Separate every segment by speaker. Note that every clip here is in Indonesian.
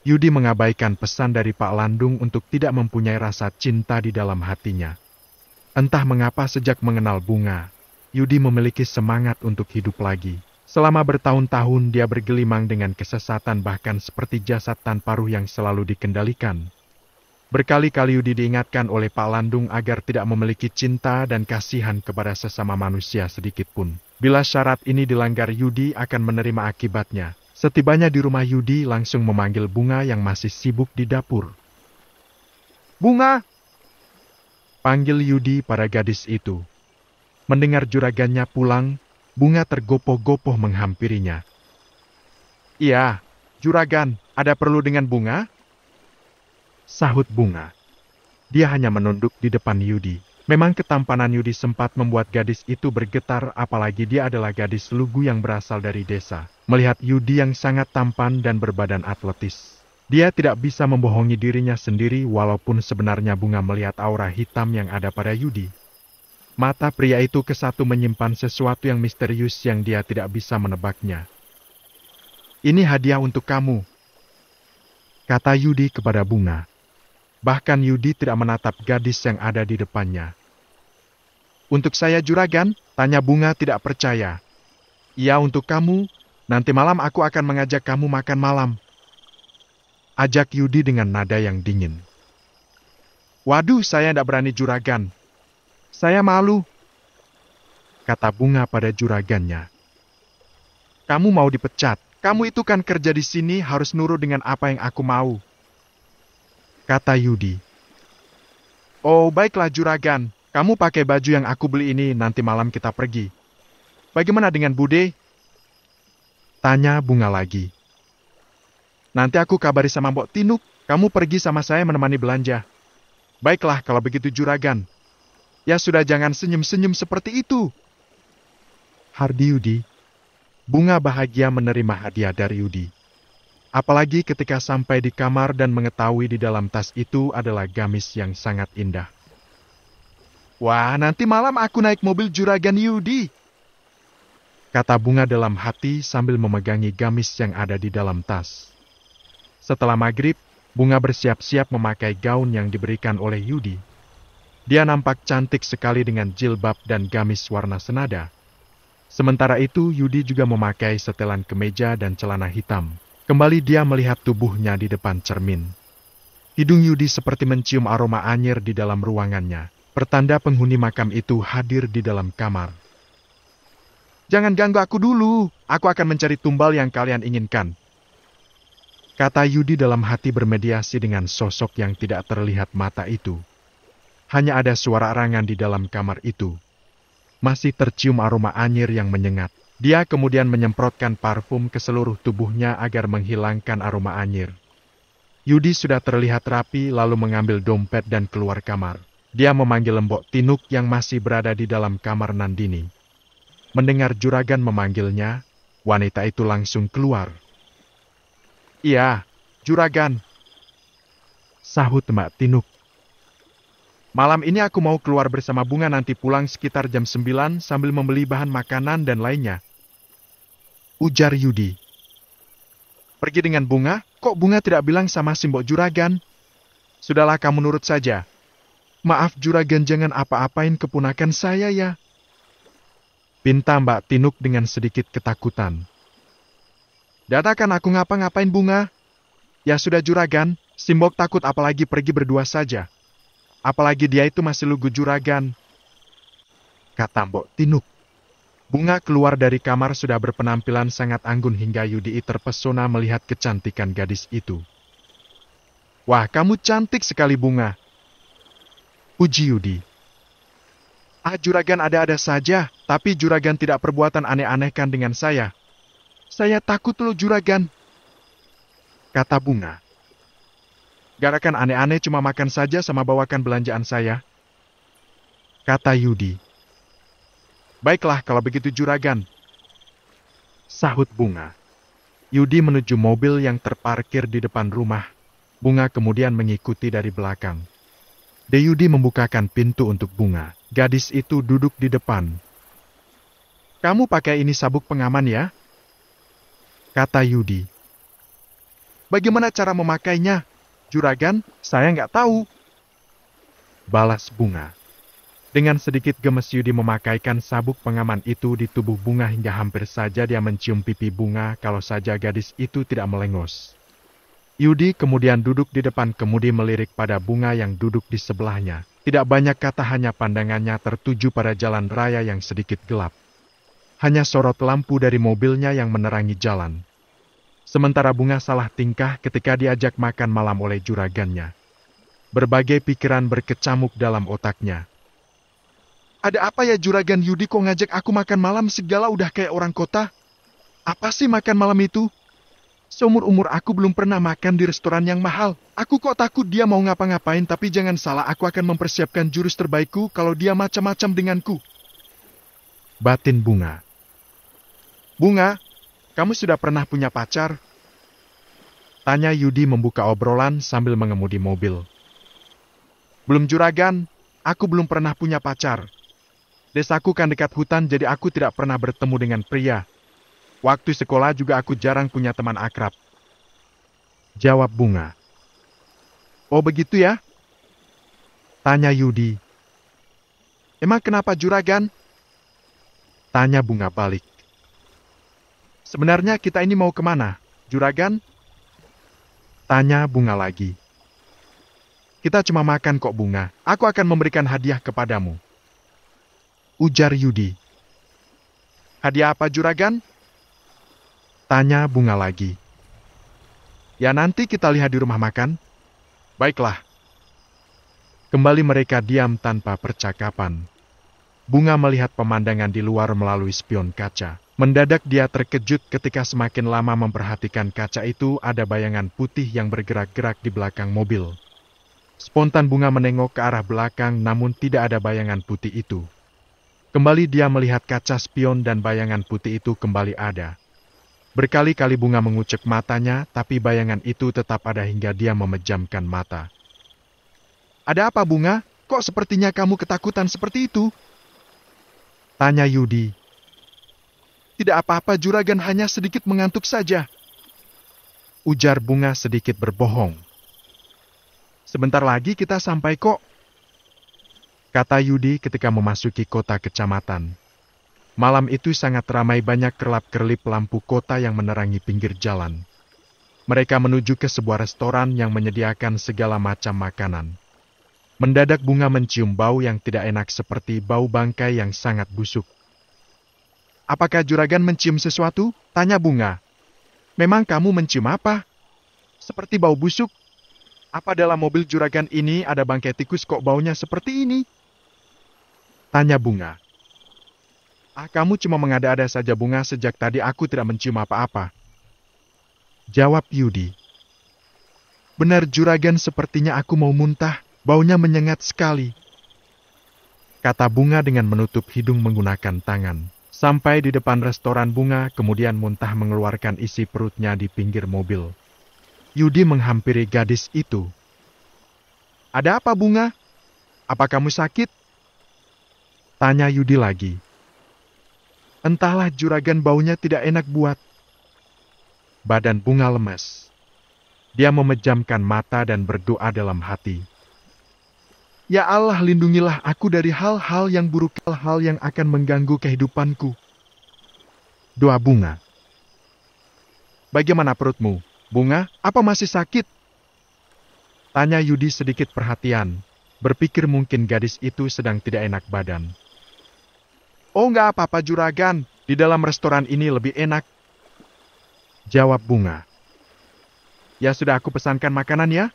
Speaker 1: Yudi mengabaikan pesan dari Pak Landung untuk tidak mempunyai rasa cinta di dalam hatinya. Entah mengapa sejak mengenal bunga, Yudi memiliki semangat untuk hidup lagi. Selama bertahun-tahun dia bergelimang dengan kesesatan bahkan seperti jasad tanpa ruh yang selalu dikendalikan. Berkali-kali Yudi diingatkan oleh Pak Landung agar tidak memiliki cinta dan kasihan kepada sesama manusia sedikitpun. Bila syarat ini dilanggar Yudi akan menerima akibatnya, Setibanya di rumah Yudi langsung memanggil Bunga yang masih sibuk di dapur. Bunga! Panggil Yudi para gadis itu. Mendengar juragannya pulang, Bunga tergopoh-gopoh menghampirinya. Iya, juragan, ada perlu dengan Bunga? Sahut Bunga. Dia hanya menunduk di depan Yudi. Memang ketampanan Yudi sempat membuat gadis itu bergetar apalagi dia adalah gadis lugu yang berasal dari desa. Melihat Yudi yang sangat tampan dan berbadan atletis. Dia tidak bisa membohongi dirinya sendiri walaupun sebenarnya Bunga melihat aura hitam yang ada pada Yudi. Mata pria itu kesatu menyimpan sesuatu yang misterius yang dia tidak bisa menebaknya. Ini hadiah untuk kamu, kata Yudi kepada Bunga. Bahkan Yudi tidak menatap gadis yang ada di depannya. Untuk saya juragan? Tanya bunga tidak percaya. Iya untuk kamu, nanti malam aku akan mengajak kamu makan malam. Ajak Yudi dengan nada yang dingin. Waduh, saya tidak berani juragan. Saya malu, kata bunga pada juragannya. Kamu mau dipecat. Kamu itu kan kerja di sini harus nurut dengan apa yang aku mau. Kata Yudi. Oh, baiklah juragan. Kamu pakai baju yang aku beli ini nanti malam kita pergi. Bagaimana dengan Bude? Tanya Bunga lagi. Nanti aku kabari sama Mbok Tinuk, kamu pergi sama saya menemani belanja. Baiklah kalau begitu juragan. Ya sudah jangan senyum-senyum seperti itu. Hardi Yudi, Bunga bahagia menerima hadiah dari Yudi. Apalagi ketika sampai di kamar dan mengetahui di dalam tas itu adalah gamis yang sangat indah. Wah, nanti malam aku naik mobil juragan Yudi. Kata bunga dalam hati sambil memegangi gamis yang ada di dalam tas. Setelah maghrib, bunga bersiap-siap memakai gaun yang diberikan oleh Yudi. Dia nampak cantik sekali dengan jilbab dan gamis warna senada. Sementara itu, Yudi juga memakai setelan kemeja dan celana hitam. Kembali dia melihat tubuhnya di depan cermin. Hidung Yudi seperti mencium aroma anyir di dalam ruangannya. Pertanda penghuni makam itu hadir di dalam kamar. Jangan ganggu aku dulu, aku akan mencari tumbal yang kalian inginkan. Kata Yudi dalam hati bermediasi dengan sosok yang tidak terlihat mata itu. Hanya ada suara arangan di dalam kamar itu. Masih tercium aroma anyir yang menyengat. Dia kemudian menyemprotkan parfum ke seluruh tubuhnya agar menghilangkan aroma anyir. Yudi sudah terlihat rapi lalu mengambil dompet dan keluar kamar. Dia memanggil Lembok Tinuk yang masih berada di dalam kamar Nandini. Mendengar juragan memanggilnya, wanita itu langsung keluar. Iya, juragan. Sahut Mbak Tinuk. Malam ini aku mau keluar bersama Bunga nanti pulang sekitar jam 9 sambil membeli bahan makanan dan lainnya. Ujar Yudi. Pergi dengan Bunga? Kok Bunga tidak bilang sama Simbok Juragan? Sudahlah kamu nurut saja. Maaf juragan jangan apa-apain keponakan saya ya. Pinta Mbak Tinuk dengan sedikit ketakutan. Datakan aku ngapa-ngapain bunga. Ya sudah juragan, Simbok takut apalagi pergi berdua saja. Apalagi dia itu masih lugu juragan. Kata Mbok Tinuk. Bunga keluar dari kamar sudah berpenampilan sangat anggun hingga Yudi terpesona melihat kecantikan gadis itu. Wah, kamu cantik sekali bunga, uji Yudi. Ah juragan ada-ada saja, tapi juragan tidak perbuatan aneh-anehkan dengan saya. Saya takut loh juragan, kata bunga. Garakan aneh-aneh cuma makan saja sama bawakan belanjaan saya, kata Yudi. Baiklah kalau begitu juragan, sahut bunga. Yudi menuju mobil yang terparkir di depan rumah. Bunga kemudian mengikuti dari belakang. Deyudi membukakan pintu untuk bunga. Gadis itu duduk di depan. Kamu pakai ini sabuk pengaman ya? Kata Yudi. Bagaimana cara memakainya? Juragan, saya nggak tahu. Balas bunga. Dengan sedikit gemes Yudi memakaikan sabuk pengaman itu di tubuh bunga hingga hampir saja dia mencium pipi bunga kalau saja gadis itu tidak melengos. Yudi kemudian duduk di depan kemudi melirik pada bunga yang duduk di sebelahnya. Tidak banyak kata hanya pandangannya tertuju pada jalan raya yang sedikit gelap. Hanya sorot lampu dari mobilnya yang menerangi jalan. Sementara bunga salah tingkah ketika diajak makan malam oleh juragannya. Berbagai pikiran berkecamuk dalam otaknya. Ada apa ya juragan Yudi kok ngajak aku makan malam segala udah kayak orang kota? Apa sih makan malam itu? Seumur-umur aku belum pernah makan di restoran yang mahal. Aku kok takut dia mau ngapa-ngapain tapi jangan salah aku akan mempersiapkan jurus terbaikku kalau dia macam-macam denganku. Batin Bunga Bunga, kamu sudah pernah punya pacar? Tanya Yudi membuka obrolan sambil mengemudi mobil. Belum juragan, aku belum pernah punya pacar. Desaku kan dekat hutan jadi aku tidak pernah bertemu dengan pria, Waktu sekolah juga aku jarang punya teman akrab. Jawab Bunga. Oh begitu ya? Tanya Yudi. Emang kenapa juragan? Tanya Bunga balik. Sebenarnya kita ini mau kemana, juragan? Tanya Bunga lagi. Kita cuma makan kok Bunga. Aku akan memberikan hadiah kepadamu. Ujar Yudi. Hadiah apa juragan? Tanya Bunga lagi. Ya nanti kita lihat di rumah makan. Baiklah. Kembali mereka diam tanpa percakapan. Bunga melihat pemandangan di luar melalui spion kaca. Mendadak dia terkejut ketika semakin lama memperhatikan kaca itu ada bayangan putih yang bergerak-gerak di belakang mobil. Spontan Bunga menengok ke arah belakang namun tidak ada bayangan putih itu. Kembali dia melihat kaca spion dan bayangan putih itu kembali ada. Berkali-kali bunga mengucek matanya, tapi bayangan itu tetap ada hingga dia memejamkan mata. Ada apa bunga? Kok sepertinya kamu ketakutan seperti itu? Tanya Yudi. Tidak apa-apa juragan hanya sedikit mengantuk saja. Ujar bunga sedikit berbohong. Sebentar lagi kita sampai kok. Kata Yudi ketika memasuki kota kecamatan. Malam itu sangat ramai banyak kerlap-kerlip lampu kota yang menerangi pinggir jalan. Mereka menuju ke sebuah restoran yang menyediakan segala macam makanan. Mendadak bunga mencium bau yang tidak enak seperti bau bangkai yang sangat busuk. Apakah juragan mencium sesuatu? Tanya bunga. Memang kamu mencium apa? Seperti bau busuk. Apa dalam mobil juragan ini ada bangkai tikus kok baunya seperti ini? Tanya bunga. Ah kamu cuma mengada-ada saja bunga sejak tadi aku tidak mencium apa-apa. Jawab Yudi. Benar juragan sepertinya aku mau muntah, baunya menyengat sekali. Kata bunga dengan menutup hidung menggunakan tangan. Sampai di depan restoran bunga, kemudian muntah mengeluarkan isi perutnya di pinggir mobil. Yudi menghampiri gadis itu. Ada apa bunga? Apa kamu sakit? Tanya Yudi lagi. Entahlah juragan baunya tidak enak buat. Badan bunga lemas. Dia memejamkan mata dan berdoa dalam hati. Ya Allah, lindungilah aku dari hal-hal yang buruk, hal-hal yang akan mengganggu kehidupanku. Doa bunga. Bagaimana perutmu? Bunga, apa masih sakit? Tanya Yudi sedikit perhatian, berpikir mungkin gadis itu sedang tidak enak badan. Oh nggak apa-apa juragan, di dalam restoran ini lebih enak. Jawab bunga. Ya sudah aku pesankan makanan ya.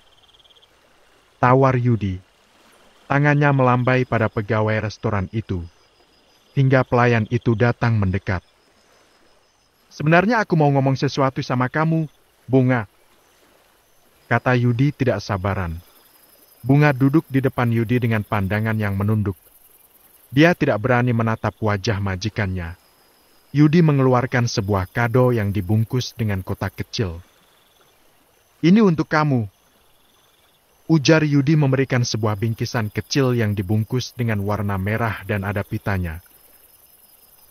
Speaker 1: Tawar Yudi. Tangannya melambai pada pegawai restoran itu. Hingga pelayan itu datang mendekat. Sebenarnya aku mau ngomong sesuatu sama kamu, Bunga. Kata Yudi tidak sabaran. Bunga duduk di depan Yudi dengan pandangan yang menunduk. Dia tidak berani menatap wajah majikannya. Yudi mengeluarkan sebuah kado yang dibungkus dengan kotak kecil. Ini untuk kamu. Ujar Yudi memberikan sebuah bingkisan kecil yang dibungkus dengan warna merah dan ada pitanya.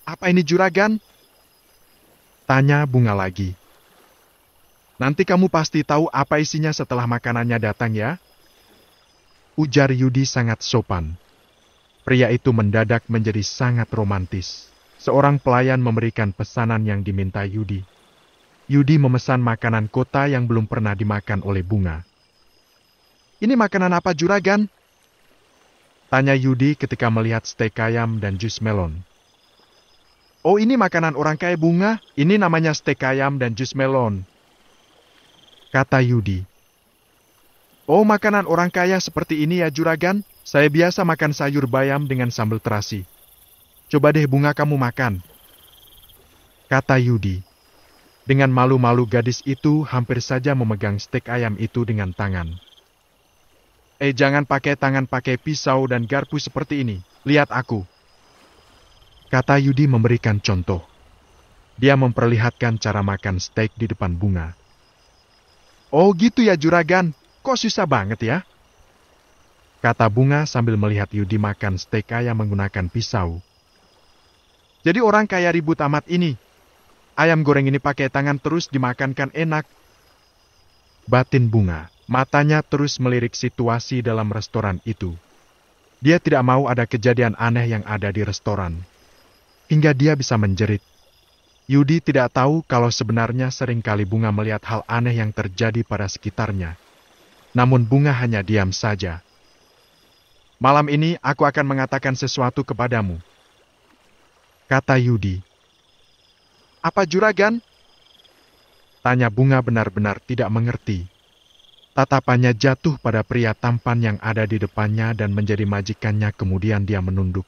Speaker 1: Apa ini juragan? Tanya bunga lagi. Nanti kamu pasti tahu apa isinya setelah makanannya datang ya. Ujar Yudi sangat sopan. Pria itu mendadak menjadi sangat romantis. Seorang pelayan memberikan pesanan yang diminta Yudi. Yudi memesan makanan kota yang belum pernah dimakan oleh bunga. Ini makanan apa juragan? Tanya Yudi ketika melihat steak ayam dan jus melon. Oh ini makanan orang kaya bunga, ini namanya steak ayam dan jus melon. Kata Yudi. Oh makanan orang kaya seperti ini ya juragan, saya biasa makan sayur bayam dengan sambal terasi. Coba deh bunga kamu makan. Kata Yudi. Dengan malu-malu gadis itu hampir saja memegang steak ayam itu dengan tangan. Eh jangan pakai tangan pakai pisau dan garpu seperti ini. Lihat aku. Kata Yudi memberikan contoh. Dia memperlihatkan cara makan steak di depan bunga. Oh gitu ya juragan, kok susah banget ya? kata bunga sambil melihat Yudi makan steak ayam menggunakan pisau. Jadi orang kaya ribut amat ini. Ayam goreng ini pakai tangan terus dimakankan enak. Batin bunga, matanya terus melirik situasi dalam restoran itu. Dia tidak mau ada kejadian aneh yang ada di restoran. Hingga dia bisa menjerit. Yudi tidak tahu kalau sebenarnya seringkali bunga melihat hal aneh yang terjadi pada sekitarnya. Namun bunga hanya diam saja. Malam ini aku akan mengatakan sesuatu kepadamu. Kata Yudi. Apa juragan? Tanya bunga benar-benar tidak mengerti. Tatapannya jatuh pada pria tampan yang ada di depannya dan menjadi majikannya kemudian dia menunduk.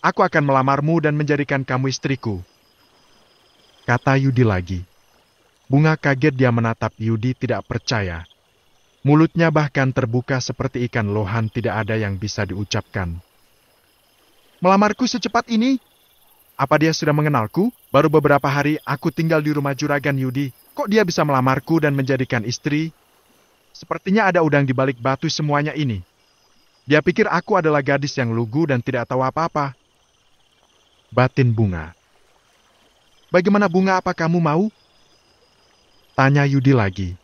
Speaker 1: Aku akan melamarmu dan menjadikan kamu istriku. Kata Yudi lagi. Bunga kaget dia menatap Yudi tidak percaya Mulutnya bahkan terbuka seperti ikan lohan tidak ada yang bisa diucapkan. Melamarku secepat ini? Apa dia sudah mengenalku? Baru beberapa hari aku tinggal di rumah juragan Yudi. Kok dia bisa melamarku dan menjadikan istri? Sepertinya ada udang di balik batu semuanya ini. Dia pikir aku adalah gadis yang lugu dan tidak tahu apa-apa. Batin bunga. Bagaimana bunga apa kamu mau? Tanya Yudi lagi.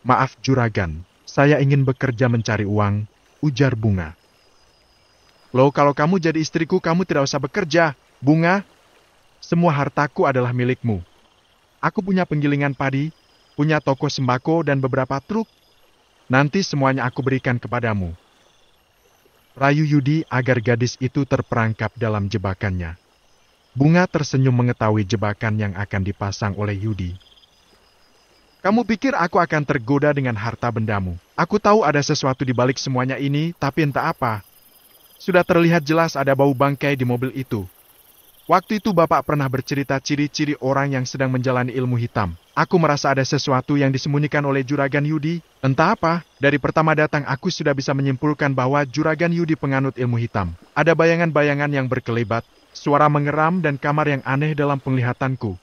Speaker 1: Maaf juragan, saya ingin bekerja mencari uang, ujar Bunga. Loh kalau kamu jadi istriku kamu tidak usah bekerja, Bunga. Semua hartaku adalah milikmu. Aku punya penggilingan padi, punya toko sembako dan beberapa truk. Nanti semuanya aku berikan kepadamu. Rayu Yudi agar gadis itu terperangkap dalam jebakannya. Bunga tersenyum mengetahui jebakan yang akan dipasang oleh Yudi. Kamu pikir aku akan tergoda dengan harta bendamu? Aku tahu ada sesuatu di balik semuanya ini, tapi entah apa. Sudah terlihat jelas ada bau bangkai di mobil itu. Waktu itu Bapak pernah bercerita ciri-ciri orang yang sedang menjalani ilmu hitam. Aku merasa ada sesuatu yang disembunyikan oleh Juragan Yudi. Entah apa, dari pertama datang aku sudah bisa menyimpulkan bahwa Juragan Yudi penganut ilmu hitam. Ada bayangan-bayangan yang berkelebat, suara mengeram dan kamar yang aneh dalam penglihatanku.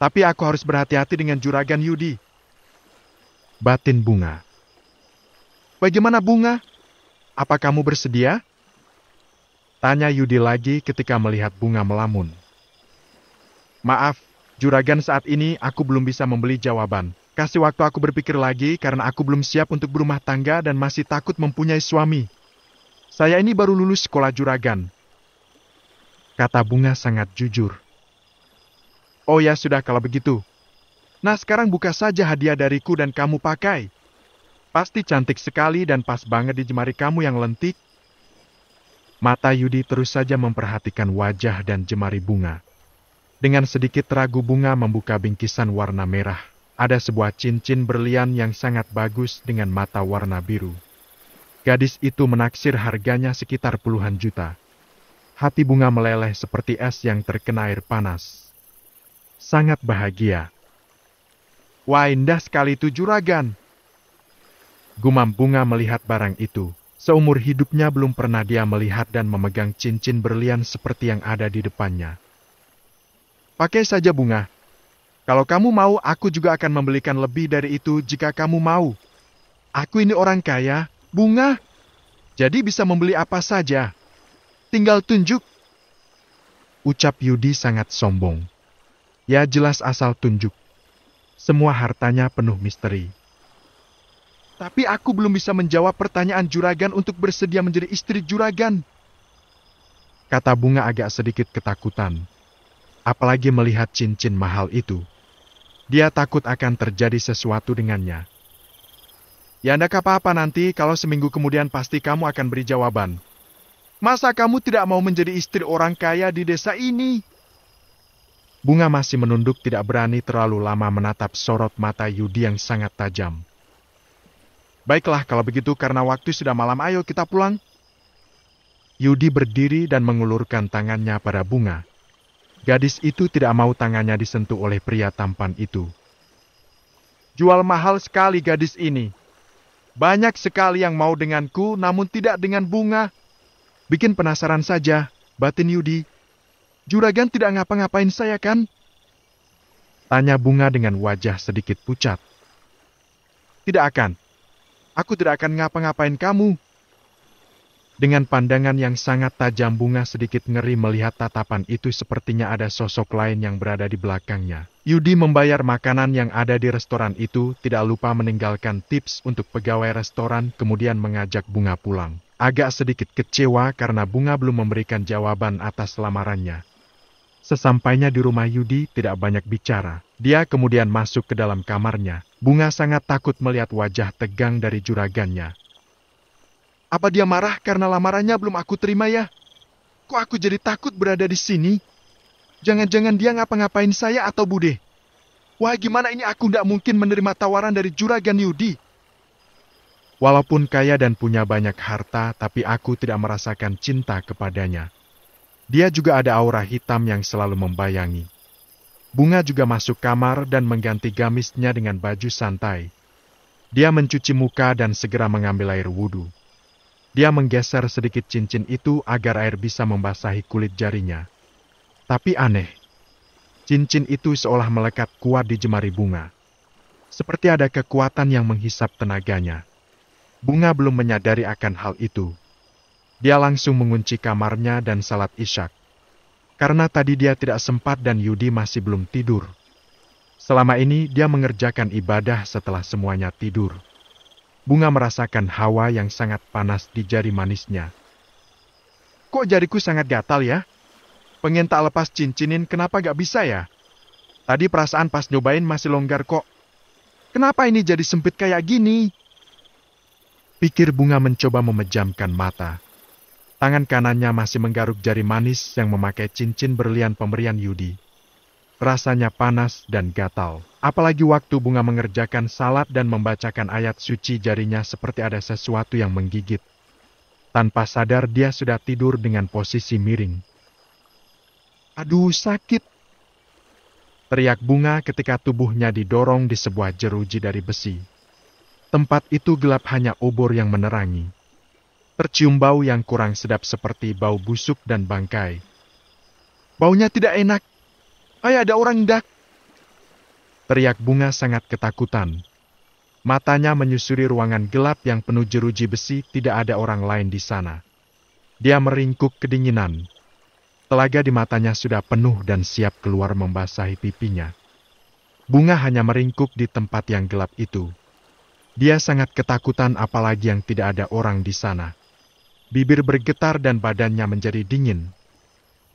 Speaker 1: Tapi aku harus berhati-hati dengan juragan Yudi. Batin bunga. Bagaimana bunga? Apa kamu bersedia? Tanya Yudi lagi ketika melihat bunga melamun. Maaf, juragan saat ini aku belum bisa membeli jawaban. Kasih waktu aku berpikir lagi karena aku belum siap untuk berumah tangga dan masih takut mempunyai suami. Saya ini baru lulus sekolah juragan. Kata bunga sangat jujur. Oh ya sudah kalau begitu. Nah sekarang buka saja hadiah dariku dan kamu pakai. Pasti cantik sekali dan pas banget di jemari kamu yang lentik. Mata Yudi terus saja memperhatikan wajah dan jemari bunga. Dengan sedikit ragu bunga membuka bingkisan warna merah. Ada sebuah cincin berlian yang sangat bagus dengan mata warna biru. Gadis itu menaksir harganya sekitar puluhan juta. Hati bunga meleleh seperti es yang terkena air panas sangat bahagia. Wah indah sekali itu juragan. Gumam bunga melihat barang itu. Seumur hidupnya belum pernah dia melihat dan memegang cincin berlian seperti yang ada di depannya. Pakai saja bunga. Kalau kamu mau, aku juga akan membelikan lebih dari itu jika kamu mau. Aku ini orang kaya, bunga. Jadi bisa membeli apa saja. Tinggal tunjuk. Ucap Yudi sangat sombong. Ya jelas asal tunjuk. Semua hartanya penuh misteri. Tapi aku belum bisa menjawab pertanyaan juragan untuk bersedia menjadi istri juragan. Kata bunga agak sedikit ketakutan. Apalagi melihat cincin mahal itu. Dia takut akan terjadi sesuatu dengannya. Ya anda apa-apa nanti kalau seminggu kemudian pasti kamu akan beri jawaban. Masa kamu tidak mau menjadi istri orang kaya di desa ini? Bunga masih menunduk tidak berani terlalu lama menatap sorot mata Yudi yang sangat tajam. Baiklah kalau begitu karena waktu sudah malam ayo kita pulang. Yudi berdiri dan mengulurkan tangannya pada bunga. Gadis itu tidak mau tangannya disentuh oleh pria tampan itu. Jual mahal sekali gadis ini. Banyak sekali yang mau denganku namun tidak dengan bunga. Bikin penasaran saja, batin Yudi Juragan tidak ngapa-ngapain saya kan? Tanya bunga dengan wajah sedikit pucat. Tidak akan. Aku tidak akan ngapa-ngapain kamu. Dengan pandangan yang sangat tajam bunga sedikit ngeri melihat tatapan itu sepertinya ada sosok lain yang berada di belakangnya. Yudi membayar makanan yang ada di restoran itu tidak lupa meninggalkan tips untuk pegawai restoran kemudian mengajak bunga pulang agak sedikit kecewa karena Bunga belum memberikan jawaban atas lamarannya. Sesampainya di rumah Yudi tidak banyak bicara. Dia kemudian masuk ke dalam kamarnya. Bunga sangat takut melihat wajah tegang dari juragannya. Apa dia marah karena lamarannya belum aku terima ya? Kok aku jadi takut berada di sini? Jangan-jangan dia ngapa-ngapain saya atau Bude? Wah gimana ini aku tidak mungkin menerima tawaran dari juragan Yudi. Walaupun kaya dan punya banyak harta, tapi aku tidak merasakan cinta kepadanya. Dia juga ada aura hitam yang selalu membayangi. Bunga juga masuk kamar dan mengganti gamisnya dengan baju santai. Dia mencuci muka dan segera mengambil air wudhu. Dia menggeser sedikit cincin itu agar air bisa membasahi kulit jarinya. Tapi aneh, cincin itu seolah melekat kuat di jemari bunga. Seperti ada kekuatan yang menghisap tenaganya. Bunga belum menyadari akan hal itu. Dia langsung mengunci kamarnya dan salat isyak. Karena tadi dia tidak sempat dan Yudi masih belum tidur. Selama ini dia mengerjakan ibadah setelah semuanya tidur. Bunga merasakan hawa yang sangat panas di jari manisnya. Kok jariku sangat gatal ya? Pengen tak lepas cincinin kenapa gak bisa ya? Tadi perasaan pas nyobain masih longgar kok. Kenapa ini jadi sempit kayak gini? Pikir bunga mencoba memejamkan mata. Tangan kanannya masih menggaruk jari manis yang memakai cincin berlian pemberian Yudi. Rasanya panas dan gatal. Apalagi waktu bunga mengerjakan salat dan membacakan ayat suci jarinya seperti ada sesuatu yang menggigit. Tanpa sadar dia sudah tidur dengan posisi miring. Aduh sakit! Teriak bunga ketika tubuhnya didorong di sebuah jeruji dari besi. Tempat itu gelap hanya obor yang menerangi tercium bau yang kurang sedap seperti bau busuk dan bangkai. Baunya tidak enak. Ay, ada orang dak. Teriak bunga sangat ketakutan. Matanya menyusuri ruangan gelap yang penuh jeruji besi, tidak ada orang lain di sana. Dia meringkuk kedinginan. Telaga di matanya sudah penuh dan siap keluar membasahi pipinya. Bunga hanya meringkuk di tempat yang gelap itu. Dia sangat ketakutan apalagi yang tidak ada orang di sana bibir bergetar dan badannya menjadi dingin.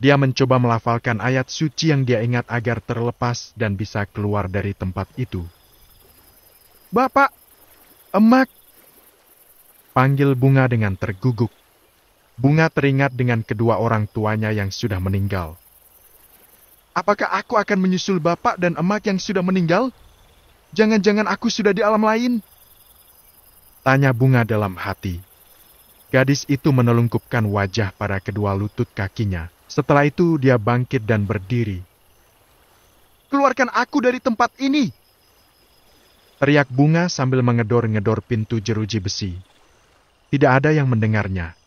Speaker 1: Dia mencoba melafalkan ayat suci yang dia ingat agar terlepas dan bisa keluar dari tempat itu. Bapak, emak, panggil bunga dengan terguguk. Bunga teringat dengan kedua orang tuanya yang sudah meninggal. Apakah aku akan menyusul bapak dan emak yang sudah meninggal? Jangan-jangan aku sudah di alam lain? Tanya bunga dalam hati. Gadis itu menelungkupkan wajah pada kedua lutut kakinya. Setelah itu dia bangkit dan berdiri. Keluarkan aku dari tempat ini! Teriak bunga sambil mengedor-ngedor pintu jeruji besi. Tidak ada yang mendengarnya.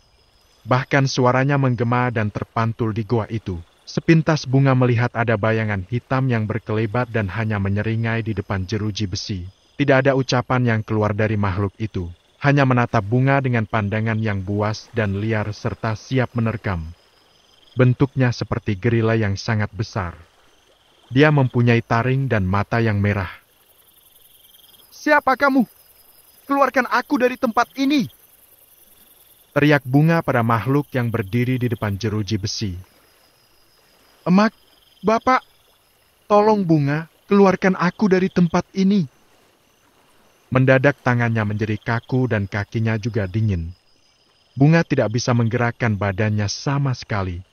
Speaker 1: Bahkan suaranya menggema dan terpantul di goa itu. Sepintas bunga melihat ada bayangan hitam yang berkelebat dan hanya menyeringai di depan jeruji besi. Tidak ada ucapan yang keluar dari makhluk itu hanya menatap bunga dengan pandangan yang buas dan liar serta siap menerkam. Bentuknya seperti gerila yang sangat besar. Dia mempunyai taring dan mata yang merah. Siapa kamu? Keluarkan aku dari tempat ini! Teriak bunga pada makhluk yang berdiri di depan jeruji besi. Emak, bapak, tolong bunga, keluarkan aku dari tempat ini. Mendadak tangannya menjadi kaku dan kakinya juga dingin. Bunga tidak bisa menggerakkan badannya sama sekali.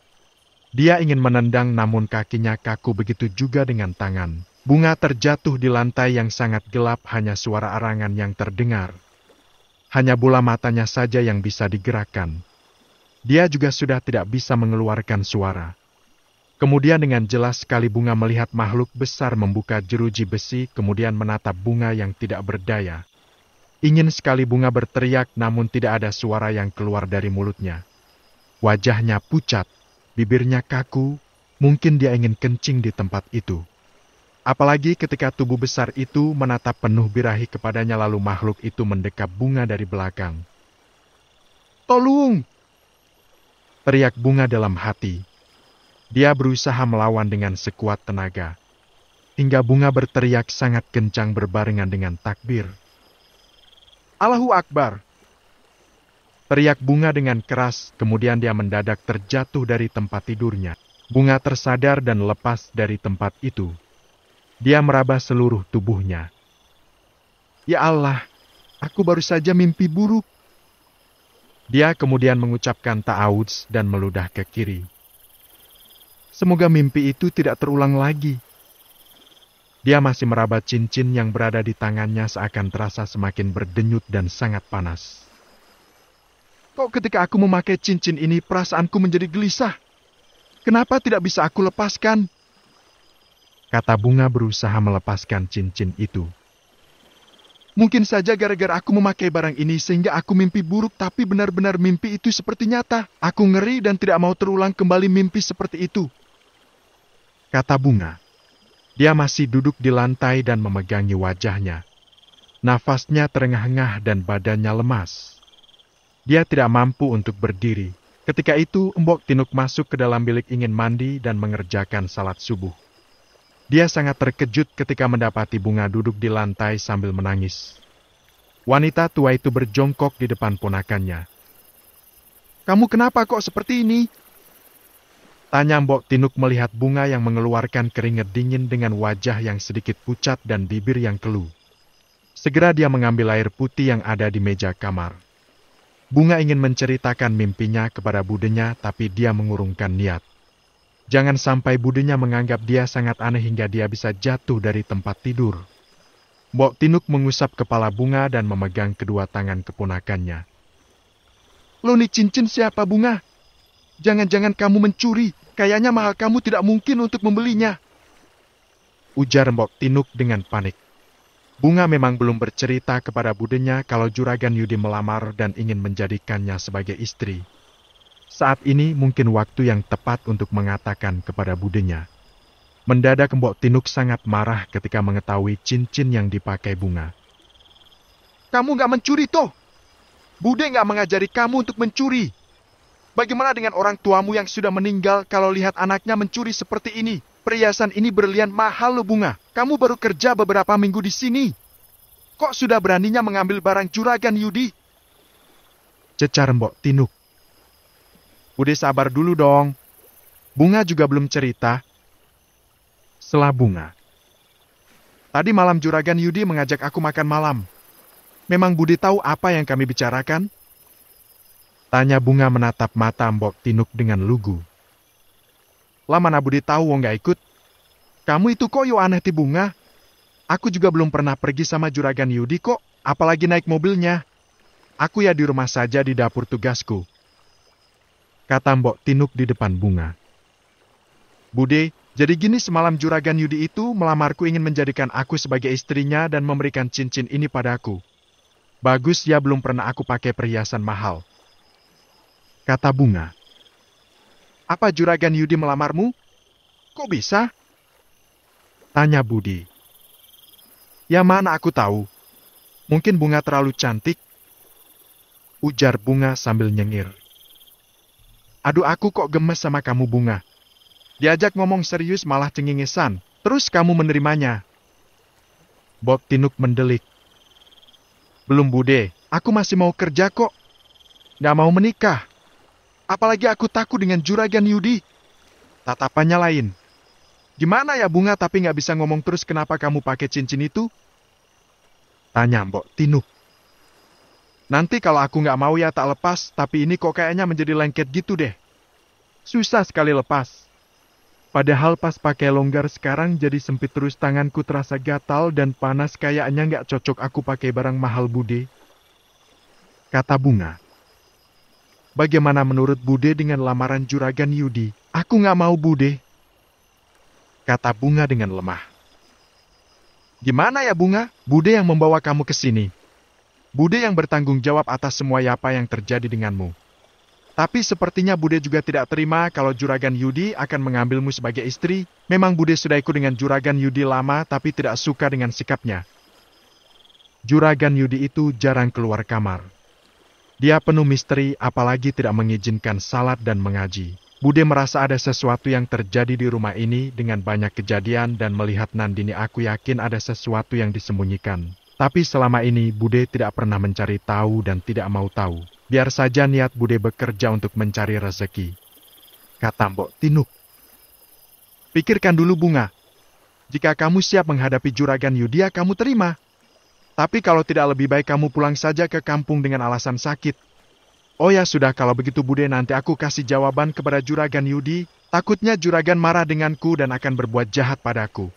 Speaker 1: Dia ingin menendang namun kakinya kaku begitu juga dengan tangan. Bunga terjatuh di lantai yang sangat gelap hanya suara arangan yang terdengar. Hanya bola matanya saja yang bisa digerakkan. Dia juga sudah tidak bisa mengeluarkan suara. Kemudian dengan jelas sekali bunga melihat makhluk besar membuka jeruji besi, kemudian menatap bunga yang tidak berdaya. Ingin sekali bunga berteriak namun tidak ada suara yang keluar dari mulutnya. Wajahnya pucat, bibirnya kaku, mungkin dia ingin kencing di tempat itu. Apalagi ketika tubuh besar itu menatap penuh birahi kepadanya lalu makhluk itu mendekap bunga dari belakang. Tolong! Teriak bunga dalam hati. Dia berusaha melawan dengan sekuat tenaga. Hingga bunga berteriak sangat kencang berbarengan dengan takbir. Allahu Akbar! Teriak bunga dengan keras, kemudian dia mendadak terjatuh dari tempat tidurnya. Bunga tersadar dan lepas dari tempat itu. Dia meraba seluruh tubuhnya. Ya Allah, aku baru saja mimpi buruk. Dia kemudian mengucapkan ta'awudz dan meludah ke kiri. Semoga mimpi itu tidak terulang lagi. Dia masih meraba cincin yang berada di tangannya seakan terasa semakin berdenyut dan sangat panas. Kok ketika aku memakai cincin ini perasaanku menjadi gelisah? Kenapa tidak bisa aku lepaskan? Kata bunga berusaha melepaskan cincin itu. Mungkin saja gara-gara aku memakai barang ini sehingga aku mimpi buruk tapi benar-benar mimpi itu seperti nyata. Aku ngeri dan tidak mau terulang kembali mimpi seperti itu kata bunga. Dia masih duduk di lantai dan memegangi wajahnya. Nafasnya terengah-engah dan badannya lemas. Dia tidak mampu untuk berdiri. Ketika itu, Mbok Tinuk masuk ke dalam bilik ingin mandi dan mengerjakan salat subuh. Dia sangat terkejut ketika mendapati bunga duduk di lantai sambil menangis. Wanita tua itu berjongkok di depan ponakannya. Kamu kenapa kok seperti ini? Tanya Mbok Tinuk melihat bunga yang mengeluarkan keringat dingin dengan wajah yang sedikit pucat dan bibir yang keluh. Segera dia mengambil air putih yang ada di meja kamar. Bunga ingin menceritakan mimpinya kepada budenya tapi dia mengurungkan niat. Jangan sampai budenya menganggap dia sangat aneh hingga dia bisa jatuh dari tempat tidur. Mbok Tinuk mengusap kepala bunga dan memegang kedua tangan keponakannya. Lo nih cincin siapa bunga? Jangan-jangan kamu mencuri, Kayaknya mahal kamu tidak mungkin untuk membelinya. Ujar Mbok Tinuk dengan panik. Bunga memang belum bercerita kepada budenya kalau Juragan Yudi melamar dan ingin menjadikannya sebagai istri. Saat ini mungkin waktu yang tepat untuk mengatakan kepada budenya. Mendadak Mbok Tinuk sangat marah ketika mengetahui cincin yang dipakai bunga. Kamu gak mencuri toh? Bude gak mengajari kamu untuk mencuri. Bagaimana dengan orang tuamu yang sudah meninggal kalau lihat anaknya mencuri seperti ini? Perhiasan ini berlian mahal lo bunga. Kamu baru kerja beberapa minggu di sini. Kok sudah beraninya mengambil barang curagan Yudi? Cecar Mbok Tinuk. Udah sabar dulu dong. Bunga juga belum cerita. Selah bunga. Tadi malam juragan Yudi mengajak aku makan malam. Memang Budi tahu apa yang kami bicarakan? Tanya Bunga menatap mata Mbok Tinuk dengan lugu. Lama Nabudi tahu wong gak ikut. Kamu itu kok yo aneh ti Bunga. Aku juga belum pernah pergi sama Juragan Yudi kok, apalagi naik mobilnya. Aku ya di rumah saja di dapur tugasku. Kata Mbok Tinuk di depan Bunga. Bude, jadi gini semalam Juragan Yudi itu melamarku ingin menjadikan aku sebagai istrinya dan memberikan cincin ini padaku. Bagus ya belum pernah aku pakai perhiasan mahal kata bunga. Apa juragan Yudi melamarmu? Kok bisa? Tanya Budi. Ya mana aku tahu. Mungkin bunga terlalu cantik. Ujar bunga sambil nyengir. Aduh aku kok gemes sama kamu bunga. Diajak ngomong serius malah cengengesan. Terus kamu menerimanya. Bob Tinuk mendelik. Belum bude, aku masih mau kerja kok. Nggak mau menikah. Apalagi aku takut dengan juragan Yudi. Tatapannya lain. Gimana ya bunga tapi nggak bisa ngomong terus kenapa kamu pakai cincin itu? Tanya Mbok Tinu. Nanti kalau aku nggak mau ya tak lepas, tapi ini kok kayaknya menjadi lengket gitu deh. Susah sekali lepas. Padahal pas pakai longgar sekarang jadi sempit terus tanganku terasa gatal dan panas kayaknya nggak cocok aku pakai barang mahal bude. Kata bunga. Bagaimana menurut Bude dengan lamaran juragan Yudi? Aku nggak mau Bude. Kata Bunga dengan lemah. Gimana ya Bunga? Bude yang membawa kamu ke sini. Bude yang bertanggung jawab atas semua apa yang terjadi denganmu. Tapi sepertinya Bude juga tidak terima kalau Juragan Yudi akan mengambilmu sebagai istri. Memang Bude sudah ikut dengan Juragan Yudi lama tapi tidak suka dengan sikapnya. Juragan Yudi itu jarang keluar kamar. Dia penuh misteri apalagi tidak mengizinkan salat dan mengaji. Bude merasa ada sesuatu yang terjadi di rumah ini dengan banyak kejadian dan melihat Nandini aku yakin ada sesuatu yang disembunyikan. Tapi selama ini Bude tidak pernah mencari tahu dan tidak mau tahu. Biar saja niat Bude bekerja untuk mencari rezeki. Kata Mbok Tinuk. Pikirkan dulu bunga. Jika kamu siap menghadapi juragan Yudia, kamu terima. Tapi kalau tidak lebih baik kamu pulang saja ke kampung dengan alasan sakit. Oh ya sudah kalau begitu Bude nanti aku kasih jawaban kepada Juragan Yudi, takutnya Juragan marah denganku dan akan berbuat jahat padaku.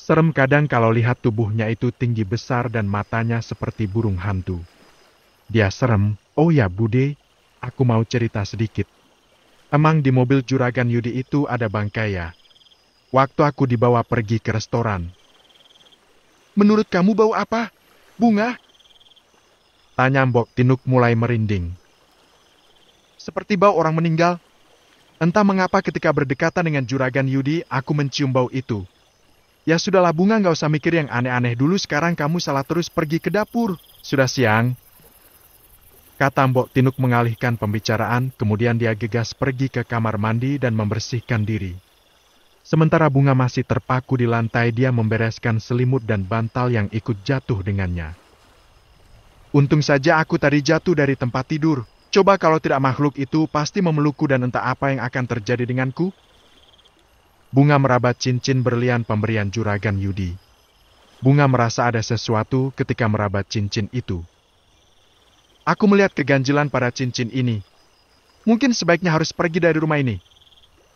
Speaker 1: Serem kadang kalau lihat tubuhnya itu tinggi besar dan matanya seperti burung hantu. Dia serem, oh ya Bude, aku mau cerita sedikit. Emang di mobil Juragan Yudi itu ada bangkaya. Waktu aku dibawa pergi ke restoran, Menurut kamu bau apa? Bunga? Tanya Mbok Tinuk mulai merinding. Seperti bau orang meninggal. Entah mengapa ketika berdekatan dengan juragan Yudi, aku mencium bau itu. Ya sudahlah bunga nggak usah mikir yang aneh-aneh dulu sekarang kamu salah terus pergi ke dapur. Sudah siang. Kata Mbok Tinuk mengalihkan pembicaraan, kemudian dia gegas pergi ke kamar mandi dan membersihkan diri. Sementara bunga masih terpaku di lantai dia membereskan selimut dan bantal yang ikut jatuh dengannya. Untung saja aku tadi jatuh dari tempat tidur. Coba kalau tidak makhluk itu pasti memelukku dan entah apa yang akan terjadi denganku. Bunga meraba cincin berlian pemberian juragan Yudi. Bunga merasa ada sesuatu ketika meraba cincin itu. Aku melihat keganjilan pada cincin ini. Mungkin sebaiknya harus pergi dari rumah ini.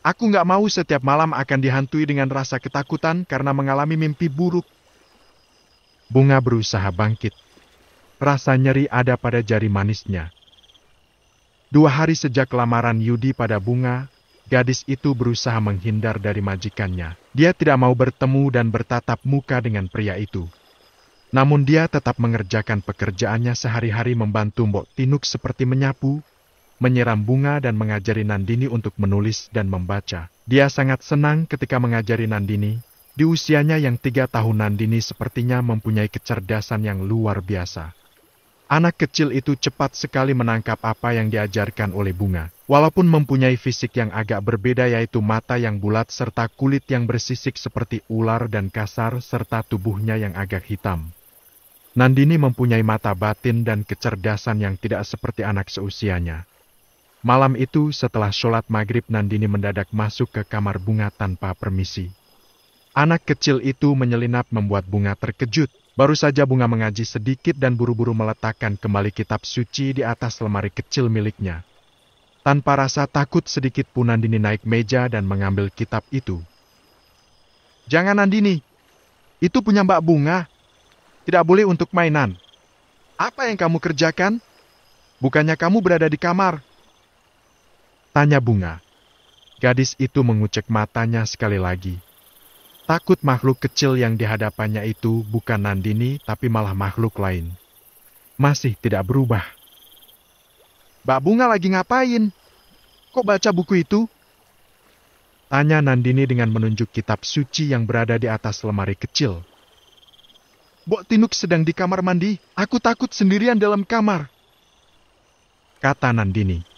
Speaker 1: Aku nggak mau setiap malam akan dihantui dengan rasa ketakutan karena mengalami mimpi buruk. Bunga berusaha bangkit. Rasa nyeri ada pada jari manisnya. Dua hari sejak lamaran Yudi pada Bunga, gadis itu berusaha menghindar dari majikannya. Dia tidak mau bertemu dan bertatap muka dengan pria itu. Namun dia tetap mengerjakan pekerjaannya sehari-hari membantu Mbok Tinuk seperti menyapu, menyiram bunga dan mengajari Nandini untuk menulis dan membaca. Dia sangat senang ketika mengajari Nandini. Di usianya yang tiga tahun Nandini sepertinya mempunyai kecerdasan yang luar biasa. Anak kecil itu cepat sekali menangkap apa yang diajarkan oleh bunga. Walaupun mempunyai fisik yang agak berbeda yaitu mata yang bulat serta kulit yang bersisik seperti ular dan kasar serta tubuhnya yang agak hitam. Nandini mempunyai mata batin dan kecerdasan yang tidak seperti anak seusianya. Malam itu setelah sholat maghrib Nandini mendadak masuk ke kamar bunga tanpa permisi. Anak kecil itu menyelinap membuat bunga terkejut. Baru saja bunga mengaji sedikit dan buru-buru meletakkan kembali kitab suci di atas lemari kecil miliknya. Tanpa rasa takut sedikit pun Nandini naik meja dan mengambil kitab itu. Jangan Nandini, itu punya Mbak Bunga. Tidak boleh untuk mainan. Apa yang kamu kerjakan? Bukannya kamu berada di kamar, Tanya bunga. Gadis itu mengucek matanya sekali lagi. Takut makhluk kecil yang dihadapannya itu bukan Nandini tapi malah makhluk lain. Masih tidak berubah. Mbak Bunga lagi ngapain? Kok baca buku itu? Tanya Nandini dengan menunjuk kitab suci yang berada di atas lemari kecil. Bok Tinuk sedang di kamar mandi, aku takut sendirian dalam kamar. Kata Nandini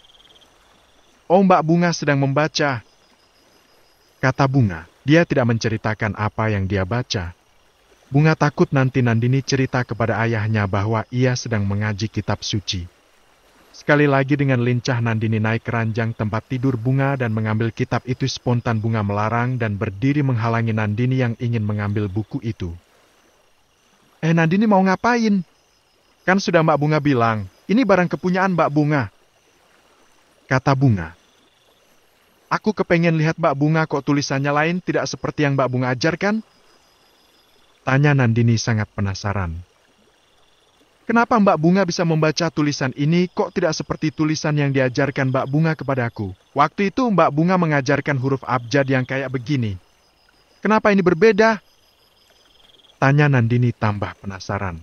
Speaker 1: ombak oh, Bunga sedang membaca. Kata Bunga, dia tidak menceritakan apa yang dia baca. Bunga takut nanti Nandini cerita kepada ayahnya bahwa ia sedang mengaji kitab suci. Sekali lagi dengan lincah Nandini naik keranjang tempat tidur Bunga dan mengambil kitab itu spontan Bunga melarang dan berdiri menghalangi Nandini yang ingin mengambil buku itu. Eh Nandini mau ngapain? Kan sudah Mbak Bunga bilang, ini barang kepunyaan Mbak Bunga kata Bunga. Aku kepengen lihat Mbak Bunga kok tulisannya lain tidak seperti yang Mbak Bunga ajarkan? Tanya Nandini sangat penasaran. Kenapa Mbak Bunga bisa membaca tulisan ini kok tidak seperti tulisan yang diajarkan Mbak Bunga kepada aku? Waktu itu Mbak Bunga mengajarkan huruf abjad yang kayak begini. Kenapa ini berbeda? Tanya Nandini tambah penasaran.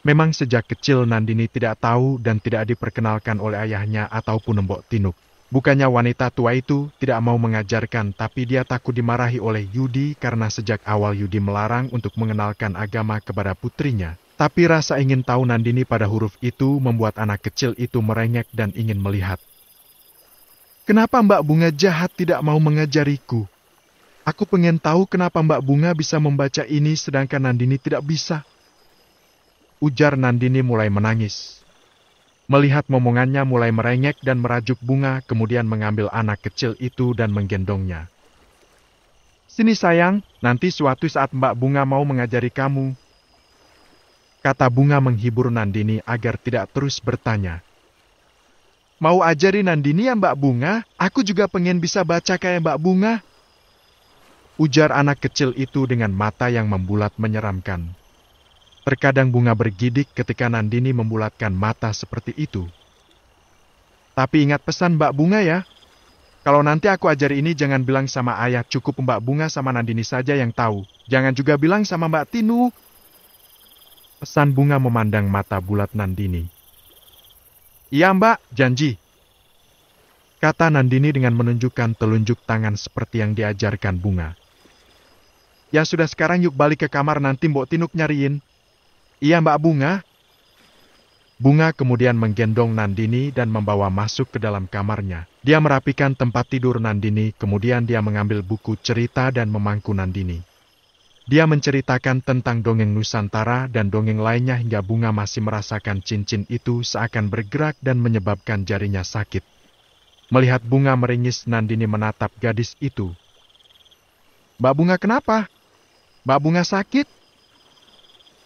Speaker 1: Memang sejak kecil Nandini tidak tahu dan tidak diperkenalkan oleh ayahnya ataupun Mbok Tinuk. Bukannya wanita tua itu tidak mau mengajarkan tapi dia takut dimarahi oleh Yudi karena sejak awal Yudi melarang untuk mengenalkan agama kepada putrinya. Tapi rasa ingin tahu Nandini pada huruf itu membuat anak kecil itu merengek dan ingin melihat. Kenapa Mbak Bunga jahat tidak mau mengajariku? Aku pengen tahu kenapa Mbak Bunga bisa membaca ini sedangkan Nandini tidak bisa ujar Nandini mulai menangis. Melihat momongannya mulai merengek dan merajuk bunga, kemudian mengambil anak kecil itu dan menggendongnya. Sini sayang, nanti suatu saat Mbak Bunga mau mengajari kamu. Kata Bunga menghibur Nandini agar tidak terus bertanya. Mau ajari Nandini ya Mbak Bunga? Aku juga pengen bisa baca kayak Mbak Bunga. Ujar anak kecil itu dengan mata yang membulat menyeramkan. Terkadang bunga bergidik ketika Nandini membulatkan mata seperti itu. Tapi ingat pesan Mbak Bunga ya. Kalau nanti aku ajar ini jangan bilang sama ayah, cukup Mbak Bunga sama Nandini saja yang tahu. Jangan juga bilang sama Mbak Tinu. Pesan Bunga memandang mata bulat Nandini. Iya Mbak, janji. Kata Nandini dengan menunjukkan telunjuk tangan seperti yang diajarkan Bunga. Ya sudah sekarang yuk balik ke kamar nanti Mbok Tinuk nyariin. Iya Mbak Bunga? Bunga kemudian menggendong Nandini dan membawa masuk ke dalam kamarnya. Dia merapikan tempat tidur Nandini, kemudian dia mengambil buku cerita dan memangku Nandini. Dia menceritakan tentang dongeng Nusantara dan dongeng lainnya hingga Bunga masih merasakan cincin itu seakan bergerak dan menyebabkan jarinya sakit. Melihat Bunga meringis, Nandini menatap gadis itu. Mbak Bunga kenapa? Mbak Bunga sakit?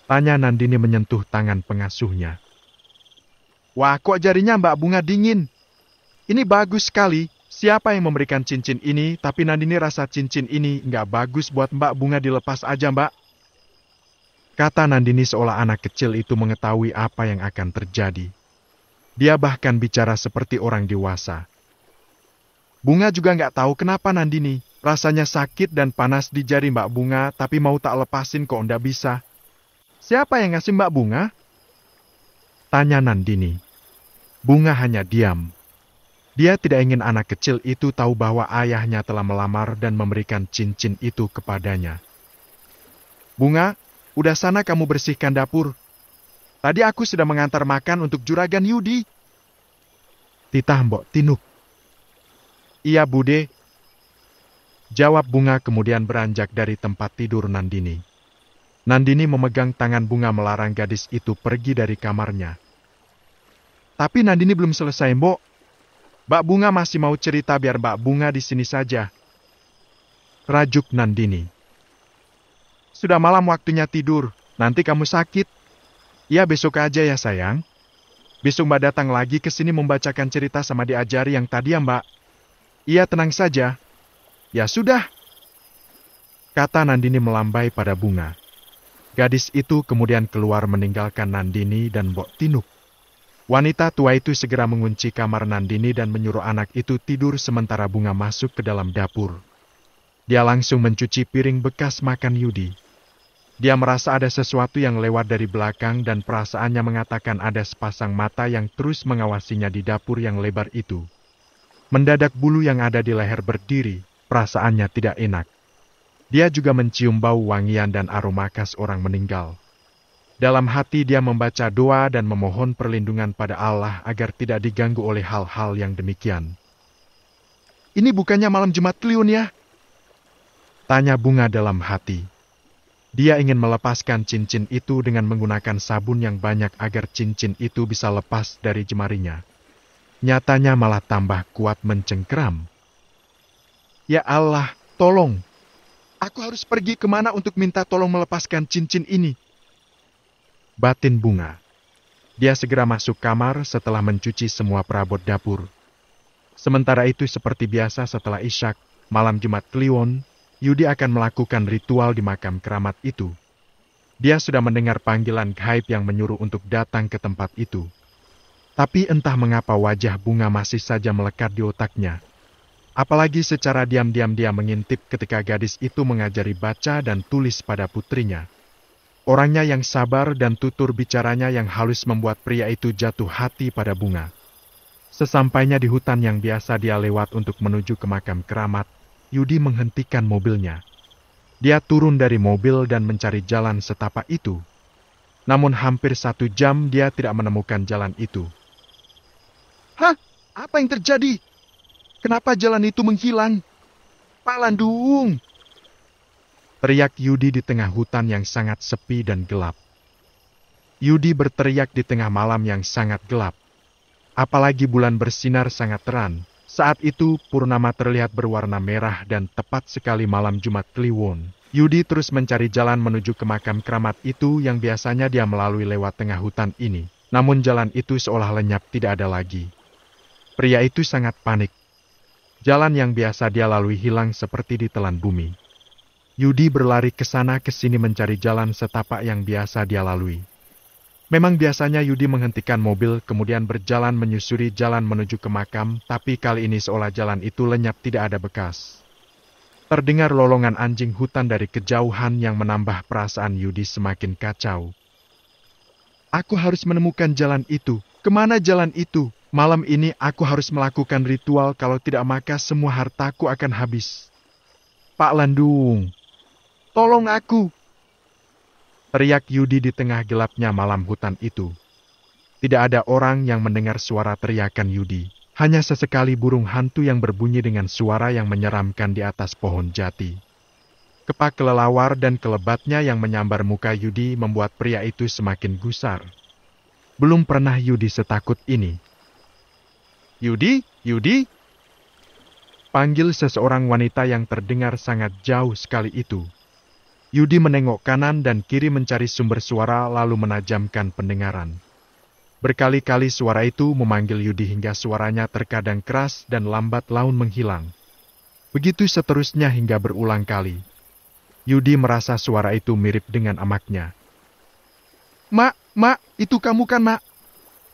Speaker 1: Tanya Nandini menyentuh tangan pengasuhnya. Wah, kok jarinya Mbak Bunga dingin? Ini bagus sekali. Siapa yang memberikan cincin ini, tapi Nandini rasa cincin ini nggak bagus buat Mbak Bunga dilepas aja, Mbak. Kata Nandini seolah anak kecil itu mengetahui apa yang akan terjadi. Dia bahkan bicara seperti orang dewasa. Bunga juga nggak tahu kenapa Nandini. Rasanya sakit dan panas di jari Mbak Bunga, tapi mau tak lepasin kok ndak bisa. Siapa yang ngasih Mbak bunga? Tanya Nandini. Bunga hanya diam. Dia tidak ingin anak kecil itu tahu bahwa ayahnya telah melamar dan memberikan cincin itu kepadanya. Bunga, udah sana kamu bersihkan dapur. Tadi aku sudah mengantar makan untuk juragan Yudi. Titah Mbok Tinuk. Iya, Bude. Jawab Bunga kemudian beranjak dari tempat tidur Nandini. Nandini memegang tangan bunga melarang gadis itu pergi dari kamarnya. Tapi Nandini belum selesai, Mbok. Mbak Bunga masih mau cerita biar Mbak Bunga di sini saja. Rajuk Nandini. Sudah malam waktunya tidur, nanti kamu sakit. Ya besok aja ya sayang. Besok Mbak datang lagi ke sini membacakan cerita sama diajari yang tadi ya Mbak. Iya tenang saja. Ya sudah. Kata Nandini melambai pada bunga. Gadis itu kemudian keluar meninggalkan Nandini dan Mbok Tinuk. Wanita tua itu segera mengunci kamar Nandini dan menyuruh anak itu tidur sementara bunga masuk ke dalam dapur. Dia langsung mencuci piring bekas makan Yudi. Dia merasa ada sesuatu yang lewat dari belakang dan perasaannya mengatakan ada sepasang mata yang terus mengawasinya di dapur yang lebar itu. Mendadak bulu yang ada di leher berdiri, perasaannya tidak enak. Dia juga mencium bau wangian dan aroma khas orang meninggal. Dalam hati dia membaca doa dan memohon perlindungan pada Allah agar tidak diganggu oleh hal-hal yang demikian. Ini bukannya malam Jumat Kliun ya? Tanya bunga dalam hati. Dia ingin melepaskan cincin itu dengan menggunakan sabun yang banyak agar cincin itu bisa lepas dari jemarinya. Nyatanya malah tambah kuat mencengkeram. Ya Allah, tolong, Aku harus pergi kemana untuk minta tolong melepaskan cincin ini? Batin bunga. Dia segera masuk kamar setelah mencuci semua perabot dapur. Sementara itu seperti biasa setelah Ishak, malam Jumat Kliwon, Yudi akan melakukan ritual di makam keramat itu. Dia sudah mendengar panggilan gaib yang menyuruh untuk datang ke tempat itu. Tapi entah mengapa wajah bunga masih saja melekat di otaknya. Apalagi secara diam-diam dia mengintip ketika gadis itu mengajari baca dan tulis pada putrinya. Orangnya yang sabar dan tutur bicaranya yang halus membuat pria itu jatuh hati pada bunga. Sesampainya di hutan yang biasa dia lewat untuk menuju ke makam keramat, Yudi menghentikan mobilnya. Dia turun dari mobil dan mencari jalan setapak itu. Namun hampir satu jam dia tidak menemukan jalan itu. Hah? Apa yang terjadi? Kenapa jalan itu menghilang? Palandung? Teriak Yudi di tengah hutan yang sangat sepi dan gelap. Yudi berteriak di tengah malam yang sangat gelap. Apalagi bulan bersinar sangat terang. Saat itu, Purnama terlihat berwarna merah dan tepat sekali malam Jumat Kliwon. Yudi terus mencari jalan menuju ke makam keramat itu yang biasanya dia melalui lewat tengah hutan ini. Namun jalan itu seolah lenyap tidak ada lagi. Pria itu sangat panik Jalan yang biasa dia lalui hilang seperti ditelan bumi. Yudi berlari ke sana ke sini mencari jalan setapak yang biasa dia lalui. Memang biasanya Yudi menghentikan mobil kemudian berjalan menyusuri jalan menuju ke makam, tapi kali ini seolah jalan itu lenyap tidak ada bekas. Terdengar lolongan anjing hutan dari kejauhan yang menambah perasaan Yudi semakin kacau. Aku harus menemukan jalan itu. Kemana jalan itu? Malam ini aku harus melakukan ritual kalau tidak maka semua hartaku akan habis. Pak Landung, tolong aku. Teriak Yudi di tengah gelapnya malam hutan itu. Tidak ada orang yang mendengar suara teriakan Yudi. Hanya sesekali burung hantu yang berbunyi dengan suara yang menyeramkan di atas pohon jati. Kepak kelelawar dan kelebatnya yang menyambar muka Yudi membuat pria itu semakin gusar. Belum pernah Yudi setakut ini. Yudi, Yudi. Panggil seseorang wanita yang terdengar sangat jauh sekali itu. Yudi menengok kanan dan kiri mencari sumber suara lalu menajamkan pendengaran. Berkali-kali suara itu memanggil Yudi hingga suaranya terkadang keras dan lambat laun menghilang. Begitu seterusnya hingga berulang kali. Yudi merasa suara itu mirip dengan amaknya. Mak, mak, itu kamu kan mak?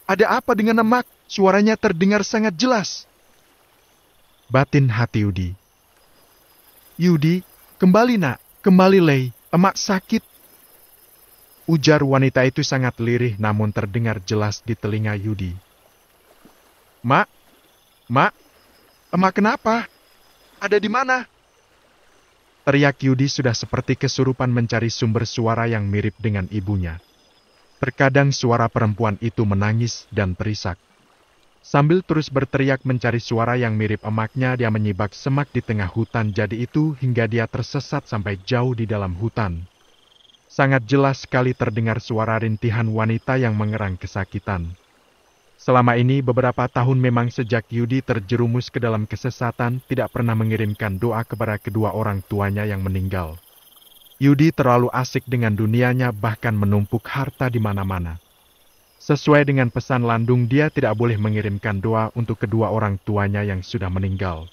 Speaker 1: Ada apa dengan emak? Suaranya terdengar sangat jelas. Batin hati Yudi. Yudi, kembali nak, kembali Lei, emak sakit. Ujar wanita itu sangat lirih namun terdengar jelas di telinga Yudi. Mak, mak, emak kenapa? Ada di mana? Teriak Yudi sudah seperti kesurupan mencari sumber suara yang mirip dengan ibunya. Terkadang suara perempuan itu menangis dan terisak. Sambil terus berteriak mencari suara yang mirip emaknya, dia menyibak semak di tengah hutan jadi itu hingga dia tersesat sampai jauh di dalam hutan. Sangat jelas sekali terdengar suara rintihan wanita yang mengerang kesakitan. Selama ini beberapa tahun memang sejak Yudi terjerumus ke dalam kesesatan tidak pernah mengirimkan doa kepada kedua orang tuanya yang meninggal. Yudi terlalu asik dengan dunianya bahkan menumpuk harta di mana-mana. Sesuai dengan pesan Landung, dia tidak boleh mengirimkan doa untuk kedua orang tuanya yang sudah meninggal.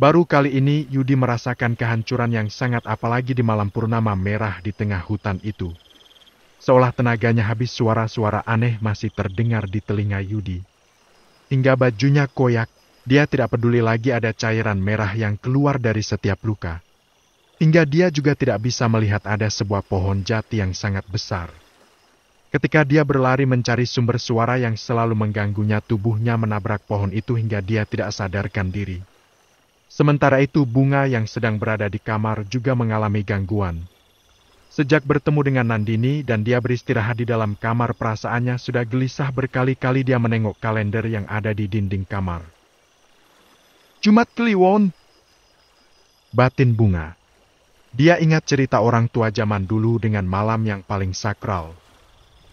Speaker 1: Baru kali ini Yudi merasakan kehancuran yang sangat apalagi di malam purnama merah di tengah hutan itu. Seolah tenaganya habis suara-suara aneh masih terdengar di telinga Yudi. Hingga bajunya koyak, dia tidak peduli lagi ada cairan merah yang keluar dari setiap luka. Hingga dia juga tidak bisa melihat ada sebuah pohon jati yang sangat besar. Ketika dia berlari mencari sumber suara yang selalu mengganggunya, tubuhnya menabrak pohon itu hingga dia tidak sadarkan diri. Sementara itu, bunga yang sedang berada di kamar juga mengalami gangguan. Sejak bertemu dengan Nandini dan dia beristirahat di dalam kamar, perasaannya sudah gelisah berkali-kali dia menengok kalender yang ada di dinding kamar. Jumat Kliwon, batin bunga. Dia ingat cerita orang tua zaman dulu dengan malam yang paling sakral.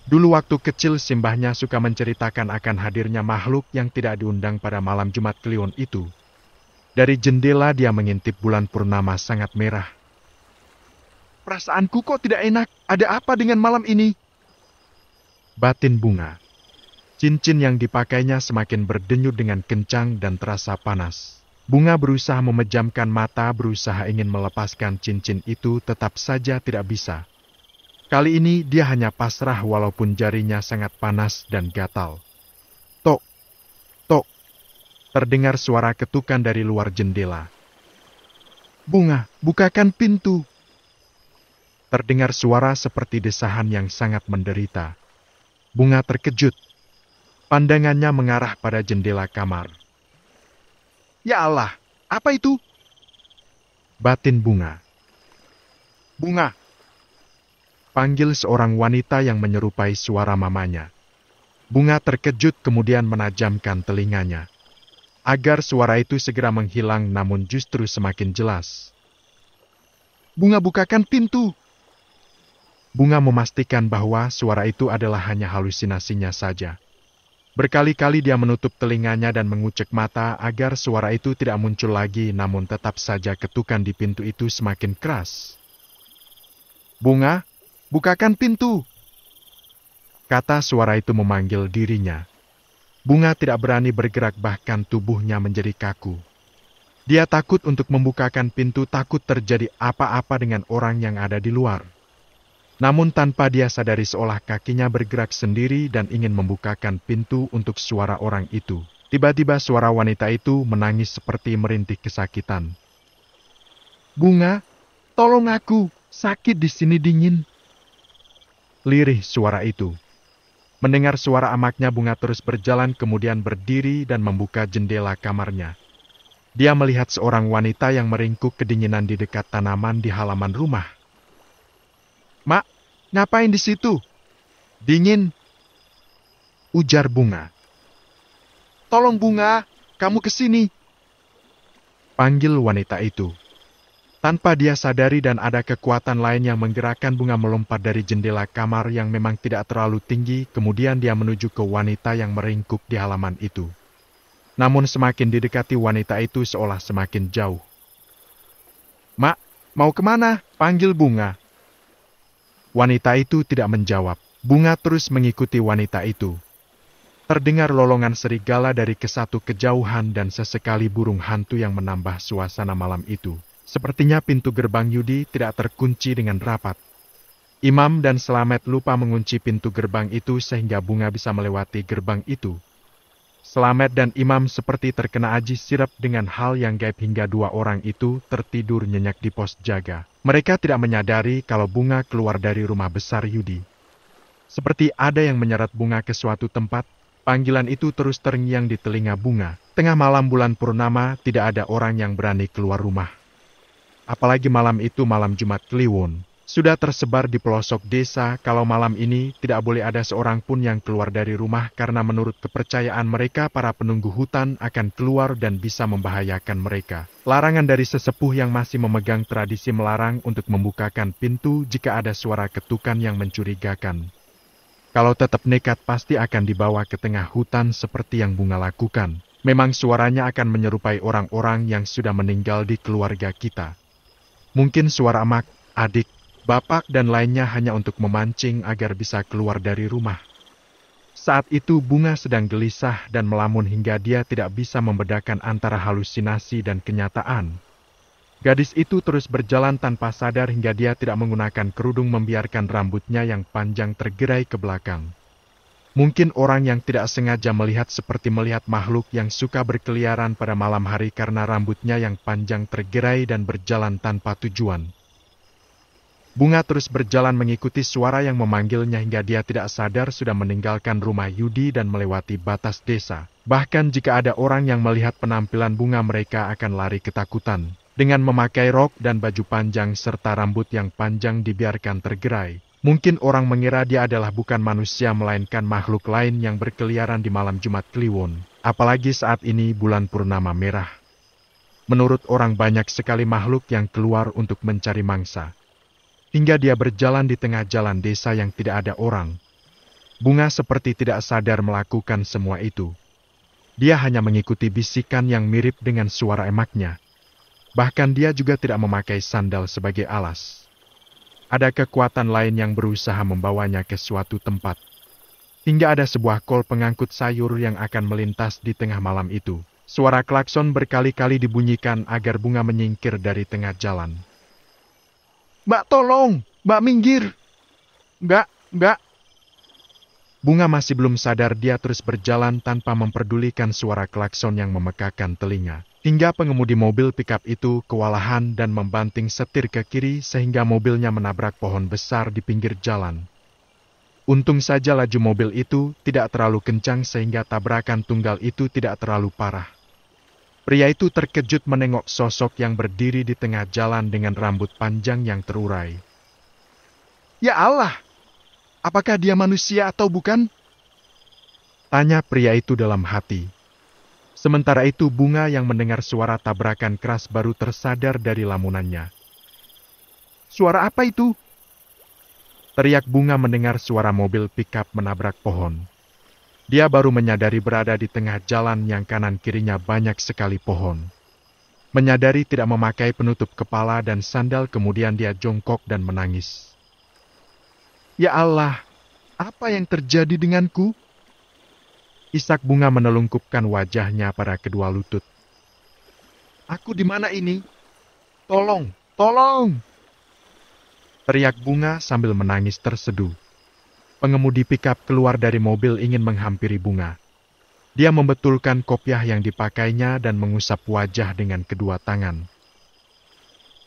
Speaker 1: Dulu waktu kecil simbahnya suka menceritakan akan hadirnya makhluk yang tidak diundang pada malam Jumat Kliwon itu. Dari jendela dia mengintip bulan purnama sangat merah. Perasaanku kok tidak enak, ada apa dengan malam ini? Batin bunga. Cincin yang dipakainya semakin berdenyut dengan kencang dan terasa panas. Bunga berusaha memejamkan mata, berusaha ingin melepaskan cincin itu, tetap saja tidak bisa. Kali ini dia hanya pasrah walaupun jarinya sangat panas dan gatal. Tok, tok, terdengar suara ketukan dari luar jendela. Bunga, bukakan pintu. Terdengar suara seperti desahan yang sangat menderita. Bunga terkejut. Pandangannya mengarah pada jendela kamar. Ya Allah, apa itu? Batin bunga. Bunga, Panggil seorang wanita yang menyerupai suara mamanya. Bunga terkejut kemudian menajamkan telinganya. Agar suara itu segera menghilang namun justru semakin jelas. Bunga bukakan pintu! Bunga memastikan bahwa suara itu adalah hanya halusinasinya saja. Berkali-kali dia menutup telinganya dan mengucek mata agar suara itu tidak muncul lagi namun tetap saja ketukan di pintu itu semakin keras. Bunga, bukakan pintu. Kata suara itu memanggil dirinya. Bunga tidak berani bergerak bahkan tubuhnya menjadi kaku. Dia takut untuk membukakan pintu takut terjadi apa-apa dengan orang yang ada di luar. Namun tanpa dia sadari seolah kakinya bergerak sendiri dan ingin membukakan pintu untuk suara orang itu. Tiba-tiba suara wanita itu menangis seperti merintih kesakitan. Bunga, tolong aku, sakit di sini dingin lirih suara itu. Mendengar suara amaknya bunga terus berjalan kemudian berdiri dan membuka jendela kamarnya. Dia melihat seorang wanita yang meringkuk kedinginan di dekat tanaman di halaman rumah. Mak, ngapain di situ? Dingin. Ujar bunga. Tolong bunga, kamu ke sini. Panggil wanita itu. Tanpa dia sadari dan ada kekuatan lain yang menggerakkan bunga melompat dari jendela kamar yang memang tidak terlalu tinggi, kemudian dia menuju ke wanita yang meringkuk di halaman itu. Namun semakin didekati wanita itu seolah semakin jauh. Mak, mau kemana? Panggil bunga. Wanita itu tidak menjawab. Bunga terus mengikuti wanita itu. Terdengar lolongan serigala dari kesatu kejauhan dan sesekali burung hantu yang menambah suasana malam itu. Sepertinya pintu gerbang Yudi tidak terkunci dengan rapat. Imam dan Selamet lupa mengunci pintu gerbang itu sehingga bunga bisa melewati gerbang itu. Selamet dan Imam seperti terkena aji sirap dengan hal yang gaib hingga dua orang itu tertidur nyenyak di pos jaga. Mereka tidak menyadari kalau bunga keluar dari rumah besar Yudi. Seperti ada yang menyeret bunga ke suatu tempat, panggilan itu terus terngiang di telinga bunga. Tengah malam bulan purnama, tidak ada orang yang berani keluar rumah apalagi malam itu malam Jumat Kliwon, sudah tersebar di pelosok desa kalau malam ini tidak boleh ada seorang pun yang keluar dari rumah karena menurut kepercayaan mereka para penunggu hutan akan keluar dan bisa membahayakan mereka. Larangan dari sesepuh yang masih memegang tradisi melarang untuk membukakan pintu jika ada suara ketukan yang mencurigakan. Kalau tetap nekat pasti akan dibawa ke tengah hutan seperti yang Bunga lakukan. Memang suaranya akan menyerupai orang-orang yang sudah meninggal di keluarga kita. Mungkin suara emak, adik, bapak dan lainnya hanya untuk memancing agar bisa keluar dari rumah. Saat itu bunga sedang gelisah dan melamun hingga dia tidak bisa membedakan antara halusinasi dan kenyataan. Gadis itu terus berjalan tanpa sadar hingga dia tidak menggunakan kerudung membiarkan rambutnya yang panjang tergerai ke belakang. Mungkin orang yang tidak sengaja melihat seperti melihat makhluk yang suka berkeliaran pada malam hari karena rambutnya yang panjang tergerai dan berjalan tanpa tujuan. Bunga terus berjalan mengikuti suara yang memanggilnya hingga dia tidak sadar sudah meninggalkan rumah Yudi dan melewati batas desa. Bahkan jika ada orang yang melihat penampilan bunga mereka akan lari ketakutan. Dengan memakai rok dan baju panjang serta rambut yang panjang dibiarkan tergerai, Mungkin orang mengira dia adalah bukan manusia melainkan makhluk lain yang berkeliaran di malam Jumat Kliwon, apalagi saat ini bulan purnama merah. Menurut orang banyak sekali makhluk yang keluar untuk mencari mangsa. Hingga dia berjalan di tengah jalan desa yang tidak ada orang. Bunga seperti tidak sadar melakukan semua itu. Dia hanya mengikuti bisikan yang mirip dengan suara emaknya. Bahkan dia juga tidak memakai sandal sebagai alas ada kekuatan lain yang berusaha membawanya ke suatu tempat. Hingga ada sebuah kol pengangkut sayur yang akan melintas di tengah malam itu. Suara klakson berkali-kali dibunyikan agar bunga menyingkir dari tengah jalan. Mbak tolong, Mbak minggir. Mbak, Mbak. Bunga masih belum sadar dia terus berjalan tanpa memperdulikan suara klakson yang memekakan telinga hingga pengemudi mobil pickup itu kewalahan dan membanting setir ke kiri sehingga mobilnya menabrak pohon besar di pinggir jalan. Untung saja laju mobil itu tidak terlalu kencang sehingga tabrakan tunggal itu tidak terlalu parah. Pria itu terkejut menengok sosok yang berdiri di tengah jalan dengan rambut panjang yang terurai. Ya Allah, apakah dia manusia atau bukan? Tanya pria itu dalam hati. Sementara itu bunga yang mendengar suara tabrakan keras baru tersadar dari lamunannya. Suara apa itu? Teriak bunga mendengar suara mobil pickup menabrak pohon. Dia baru menyadari berada di tengah jalan yang kanan kirinya banyak sekali pohon. Menyadari tidak memakai penutup kepala dan sandal kemudian dia jongkok dan menangis. Ya Allah, apa yang terjadi denganku? Isak bunga menelungkupkan wajahnya pada kedua lutut. Aku di mana ini? Tolong, tolong! Teriak bunga sambil menangis terseduh. Pengemudi pickup keluar dari mobil ingin menghampiri bunga. Dia membetulkan kopiah yang dipakainya dan mengusap wajah dengan kedua tangan.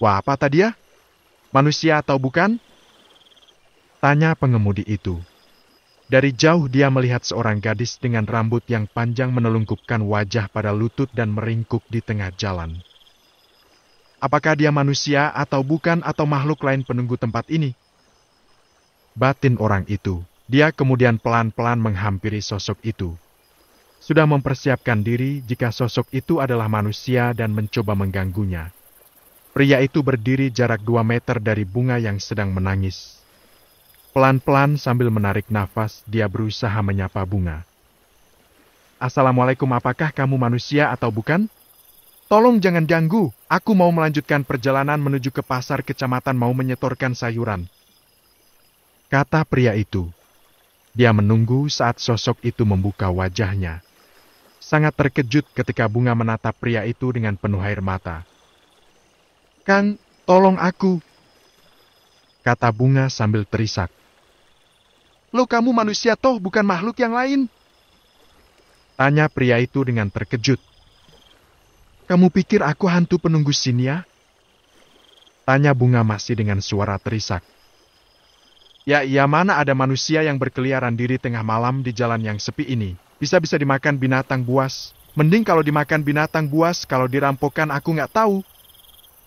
Speaker 1: Wah, apa tadi ya? Manusia atau bukan? Tanya pengemudi itu. Dari jauh dia melihat seorang gadis dengan rambut yang panjang menelungkupkan wajah pada lutut dan meringkuk di tengah jalan. Apakah dia manusia atau bukan atau makhluk lain penunggu tempat ini? Batin orang itu, dia kemudian pelan-pelan menghampiri sosok itu. Sudah mempersiapkan diri jika sosok itu adalah manusia dan mencoba mengganggunya. Pria itu berdiri jarak dua meter dari bunga yang sedang menangis. Pelan-pelan sambil menarik nafas, dia berusaha menyapa bunga. Assalamualaikum apakah kamu manusia atau bukan? Tolong jangan ganggu, aku mau melanjutkan perjalanan menuju ke pasar kecamatan mau menyetorkan sayuran. Kata pria itu. Dia menunggu saat sosok itu membuka wajahnya. Sangat terkejut ketika bunga menatap pria itu dengan penuh air mata. Kang, tolong aku, kata bunga sambil terisak. Lo kamu manusia toh bukan makhluk yang lain. Tanya pria itu dengan terkejut. Kamu pikir aku hantu penunggu sini ya? Tanya bunga masih dengan suara terisak. Ya, iya mana ada manusia yang berkeliaran diri tengah malam di jalan yang sepi ini. Bisa-bisa dimakan binatang buas. Mending kalau dimakan binatang buas, kalau dirampokan aku nggak tahu.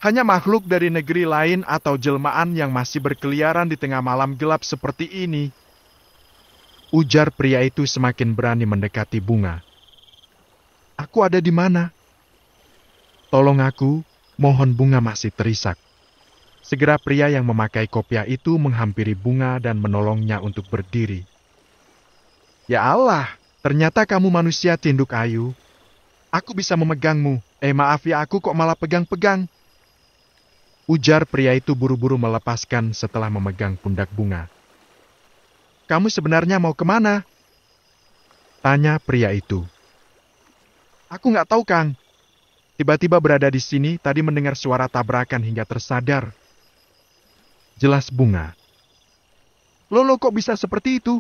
Speaker 1: Hanya makhluk dari negeri lain atau jelmaan yang masih berkeliaran di tengah malam gelap seperti ini. Ujar pria itu semakin berani mendekati bunga. Aku ada di mana? Tolong aku, mohon bunga masih terisak. Segera pria yang memakai kopiah itu menghampiri bunga dan menolongnya untuk berdiri. Ya Allah, ternyata kamu manusia tinduk ayu. Aku bisa memegangmu. Eh maaf ya aku kok malah pegang-pegang. Ujar pria itu buru-buru melepaskan setelah memegang pundak bunga kamu sebenarnya mau kemana? Tanya pria itu. Aku nggak tahu, Kang. Tiba-tiba berada di sini, tadi mendengar suara tabrakan hingga tersadar. Jelas bunga. Lolo kok bisa seperti itu?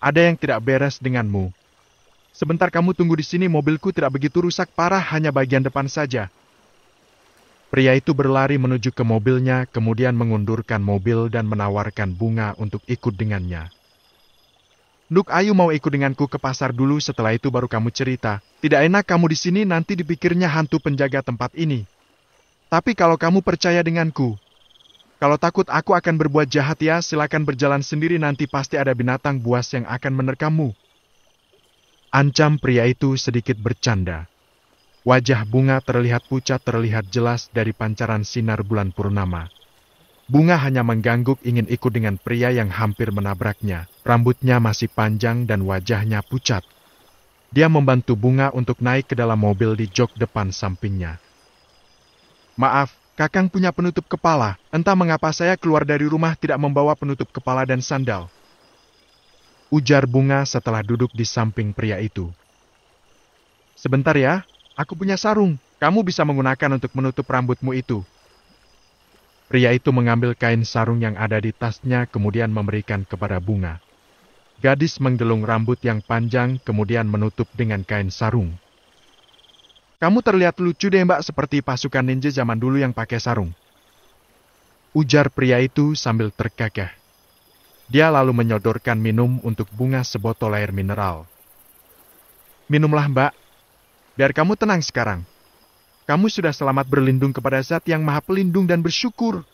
Speaker 1: Ada yang tidak beres denganmu. Sebentar kamu tunggu di sini, mobilku tidak begitu rusak parah, hanya bagian depan saja. Pria itu berlari menuju ke mobilnya, kemudian mengundurkan mobil dan menawarkan bunga untuk ikut dengannya. Nuk Ayu mau ikut denganku ke pasar dulu setelah itu baru kamu cerita. Tidak enak kamu di sini nanti dipikirnya hantu penjaga tempat ini. Tapi kalau kamu percaya denganku, kalau takut aku akan berbuat jahat ya silakan berjalan sendiri nanti pasti ada binatang buas yang akan menerkamu. Ancam pria itu sedikit bercanda. Wajah bunga terlihat pucat terlihat jelas dari pancaran sinar bulan purnama. Bunga hanya mengganggu ingin ikut dengan pria yang hampir menabraknya. Rambutnya masih panjang dan wajahnya pucat. Dia membantu Bunga untuk naik ke dalam mobil di jok depan sampingnya. Maaf, Kakang punya penutup kepala. Entah mengapa saya keluar dari rumah tidak membawa penutup kepala dan sandal. Ujar Bunga setelah duduk di samping pria itu. Sebentar ya, aku punya sarung. Kamu bisa menggunakan untuk menutup rambutmu itu. Pria itu mengambil kain sarung yang ada di tasnya kemudian memberikan kepada bunga. Gadis menggelung rambut yang panjang kemudian menutup dengan kain sarung. Kamu terlihat lucu deh mbak seperti pasukan ninja zaman dulu yang pakai sarung. Ujar pria itu sambil terkagah. Dia lalu menyodorkan minum untuk bunga sebotol air mineral. Minumlah mbak, biar kamu tenang sekarang kamu sudah selamat berlindung kepada zat yang maha pelindung dan bersyukur.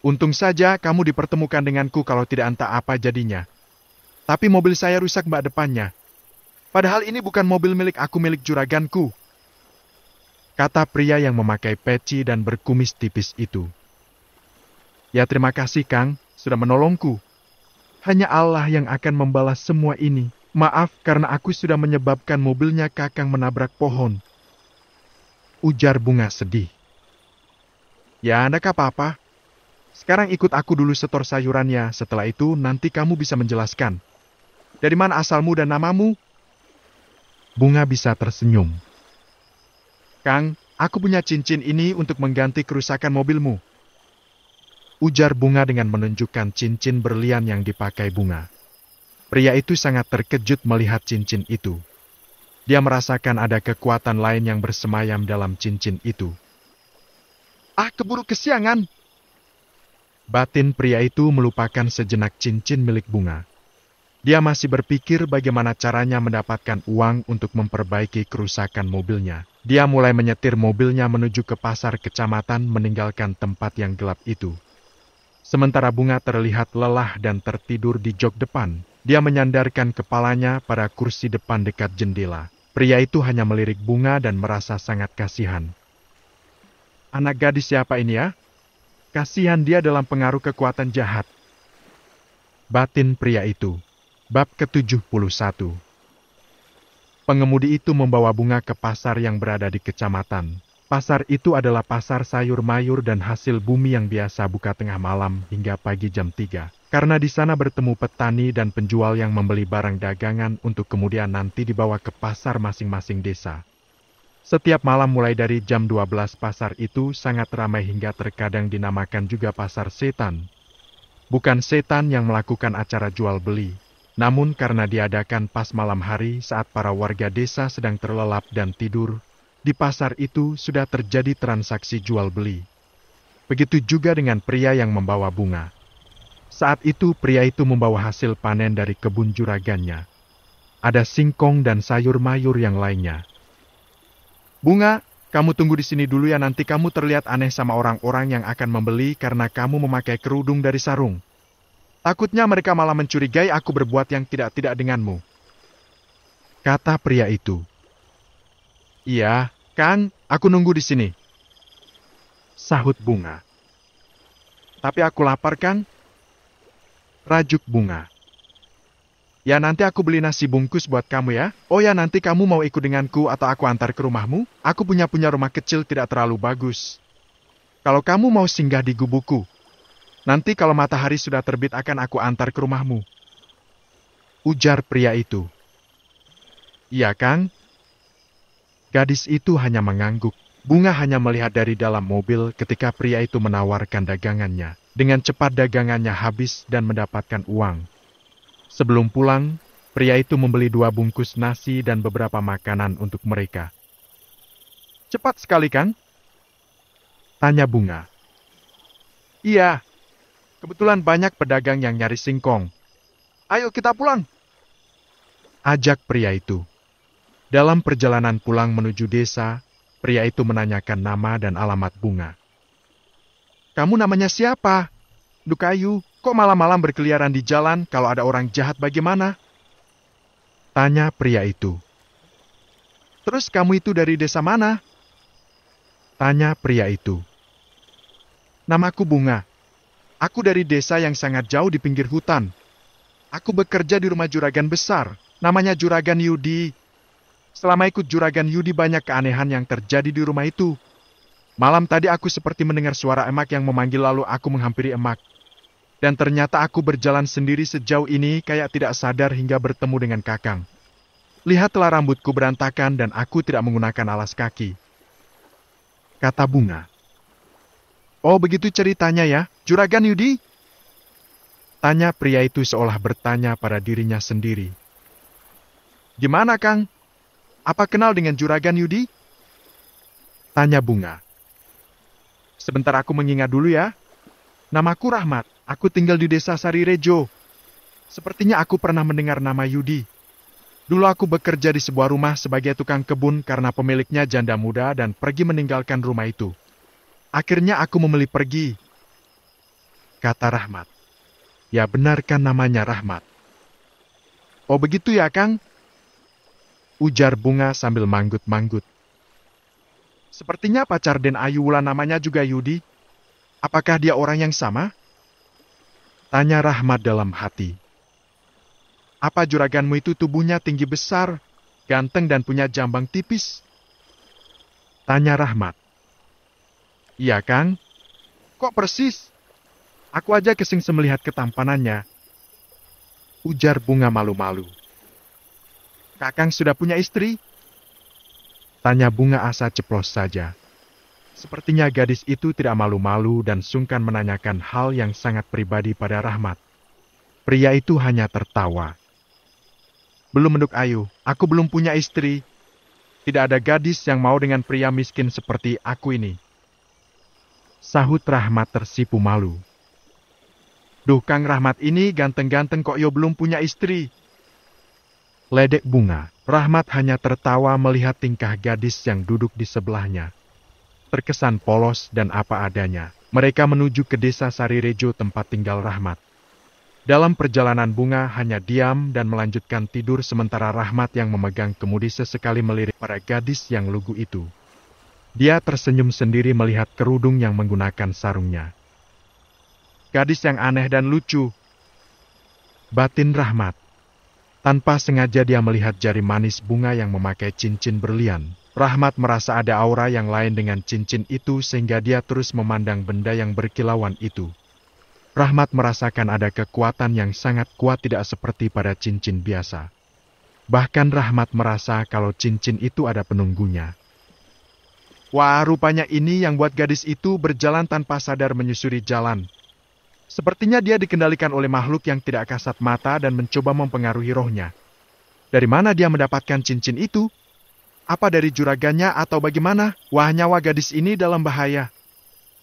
Speaker 1: Untung saja kamu dipertemukan denganku kalau tidak entah apa jadinya. Tapi mobil saya rusak mbak depannya. Padahal ini bukan mobil milik aku milik juraganku. Kata pria yang memakai peci dan berkumis tipis itu. Ya terima kasih Kang, sudah menolongku. Hanya Allah yang akan membalas semua ini. Maaf karena aku sudah menyebabkan mobilnya kakang menabrak pohon ujar Bunga sedih. Ya, ada apa-apa? Sekarang ikut aku dulu setor sayurannya, setelah itu nanti kamu bisa menjelaskan. Dari mana asalmu dan namamu? Bunga bisa tersenyum. Kang, aku punya cincin ini untuk mengganti kerusakan mobilmu. Ujar Bunga dengan menunjukkan cincin berlian yang dipakai Bunga. Pria itu sangat terkejut melihat cincin itu. Dia merasakan ada kekuatan lain yang bersemayam dalam cincin itu. Ah, keburu kesiangan! Batin pria itu melupakan sejenak cincin milik bunga. Dia masih berpikir bagaimana caranya mendapatkan uang untuk memperbaiki kerusakan mobilnya. Dia mulai menyetir mobilnya menuju ke pasar kecamatan meninggalkan tempat yang gelap itu. Sementara bunga terlihat lelah dan tertidur di jok depan, dia menyandarkan kepalanya pada kursi depan dekat jendela. Pria itu hanya melirik bunga dan merasa sangat kasihan. Anak gadis siapa ini ya? Kasihan dia dalam pengaruh kekuatan jahat. Batin pria itu. Bab ke-71 Pengemudi itu membawa bunga ke pasar yang berada di kecamatan. Pasar itu adalah pasar sayur mayur dan hasil bumi yang biasa buka tengah malam hingga pagi jam 3. Karena di sana bertemu petani dan penjual yang membeli barang dagangan untuk kemudian nanti dibawa ke pasar masing-masing desa. Setiap malam mulai dari jam 12 pasar itu sangat ramai hingga terkadang dinamakan juga pasar setan. Bukan setan yang melakukan acara jual beli, namun karena diadakan pas malam hari saat para warga desa sedang terlelap dan tidur, di pasar itu sudah terjadi transaksi jual beli. Begitu juga dengan pria yang membawa bunga. Saat itu pria itu membawa hasil panen dari kebun juragannya. Ada singkong dan sayur mayur yang lainnya. Bunga, kamu tunggu di sini dulu ya nanti kamu terlihat aneh sama orang-orang yang akan membeli karena kamu memakai kerudung dari sarung. Takutnya mereka malah mencurigai aku berbuat yang tidak-tidak denganmu. Kata pria itu. Iya, Kang, aku nunggu di sini. Sahut bunga. Tapi aku lapar, Kang rajuk bunga. Ya nanti aku beli nasi bungkus buat kamu ya. Oh ya nanti kamu mau ikut denganku atau aku antar ke rumahmu? Aku punya punya rumah kecil tidak terlalu bagus. Kalau kamu mau singgah di gubuku, nanti kalau matahari sudah terbit akan aku antar ke rumahmu. Ujar pria itu. Iya Kang. Gadis itu hanya mengangguk. Bunga hanya melihat dari dalam mobil ketika pria itu menawarkan dagangannya. Dengan cepat dagangannya habis dan mendapatkan uang. Sebelum pulang, pria itu membeli dua bungkus nasi dan beberapa makanan untuk mereka. Cepat sekali kan? Tanya Bunga. Iya, kebetulan banyak pedagang yang nyari singkong. Ayo kita pulang. Ajak pria itu. Dalam perjalanan pulang menuju desa, pria itu menanyakan nama dan alamat Bunga. Kamu namanya siapa? Dukayu, kok malam-malam berkeliaran di jalan kalau ada orang jahat bagaimana? Tanya pria itu. Terus kamu itu dari desa mana? Tanya pria itu. Namaku Bunga. Aku dari desa yang sangat jauh di pinggir hutan. Aku bekerja di rumah juragan besar. Namanya Juragan Yudi. Selama ikut Juragan Yudi banyak keanehan yang terjadi di rumah itu. Malam tadi aku seperti mendengar suara emak yang memanggil lalu aku menghampiri emak. Dan ternyata aku berjalan sendiri sejauh ini kayak tidak sadar hingga bertemu dengan kakang. Lihatlah rambutku berantakan dan aku tidak menggunakan alas kaki. Kata bunga. Oh begitu ceritanya ya, Juragan Yudi? Tanya pria itu seolah bertanya pada dirinya sendiri. Gimana Kang? Apa kenal dengan Juragan Yudi? Tanya bunga. Sebentar aku mengingat dulu ya. Namaku Rahmat, aku tinggal di desa Sari Rejo. Sepertinya aku pernah mendengar nama Yudi. Dulu aku bekerja di sebuah rumah sebagai tukang kebun karena pemiliknya janda muda dan pergi meninggalkan rumah itu. Akhirnya aku memilih pergi, kata Rahmat. Ya benarkan namanya Rahmat. Oh begitu ya Kang? Ujar bunga sambil manggut-manggut. Sepertinya pacar Den Ayu, Wulan namanya juga Yudi. Apakah dia orang yang sama? Tanya Rahmat dalam hati. Apa juraganmu itu tubuhnya tinggi besar, ganteng dan punya jambang tipis? Tanya Rahmat. Iya, Kang. Kok persis? Aku aja kesing semelihat ketampanannya. Ujar Bunga malu-malu. Kakang sudah punya istri? Tanya bunga asa ceplos saja. Sepertinya gadis itu tidak malu-malu dan sungkan menanyakan hal yang sangat pribadi pada Rahmat. Pria itu hanya tertawa. Belum menduk Ayu, aku belum punya istri. Tidak ada gadis yang mau dengan pria miskin seperti aku ini. Sahut Rahmat tersipu malu. Duh Kang Rahmat ini ganteng-ganteng kok yo belum punya istri. Ledek bunga Rahmat hanya tertawa melihat tingkah gadis yang duduk di sebelahnya. Terkesan polos dan apa adanya, mereka menuju ke desa Sarirejo tempat tinggal Rahmat. Dalam perjalanan bunga hanya diam dan melanjutkan tidur sementara Rahmat yang memegang kemudi sesekali melirik para gadis yang lugu itu. Dia tersenyum sendiri melihat kerudung yang menggunakan sarungnya. Gadis yang aneh dan lucu. Batin Rahmat. Tanpa sengaja dia melihat jari manis bunga yang memakai cincin berlian. Rahmat merasa ada aura yang lain dengan cincin itu sehingga dia terus memandang benda yang berkilauan itu. Rahmat merasakan ada kekuatan yang sangat kuat tidak seperti pada cincin biasa. Bahkan Rahmat merasa kalau cincin itu ada penunggunya. Wah, rupanya ini yang buat gadis itu berjalan tanpa sadar menyusuri jalan, Sepertinya dia dikendalikan oleh makhluk yang tidak kasat mata dan mencoba mempengaruhi rohnya. Dari mana dia mendapatkan cincin itu? Apa dari juragannya atau bagaimana? Wah, nyawa gadis ini dalam bahaya.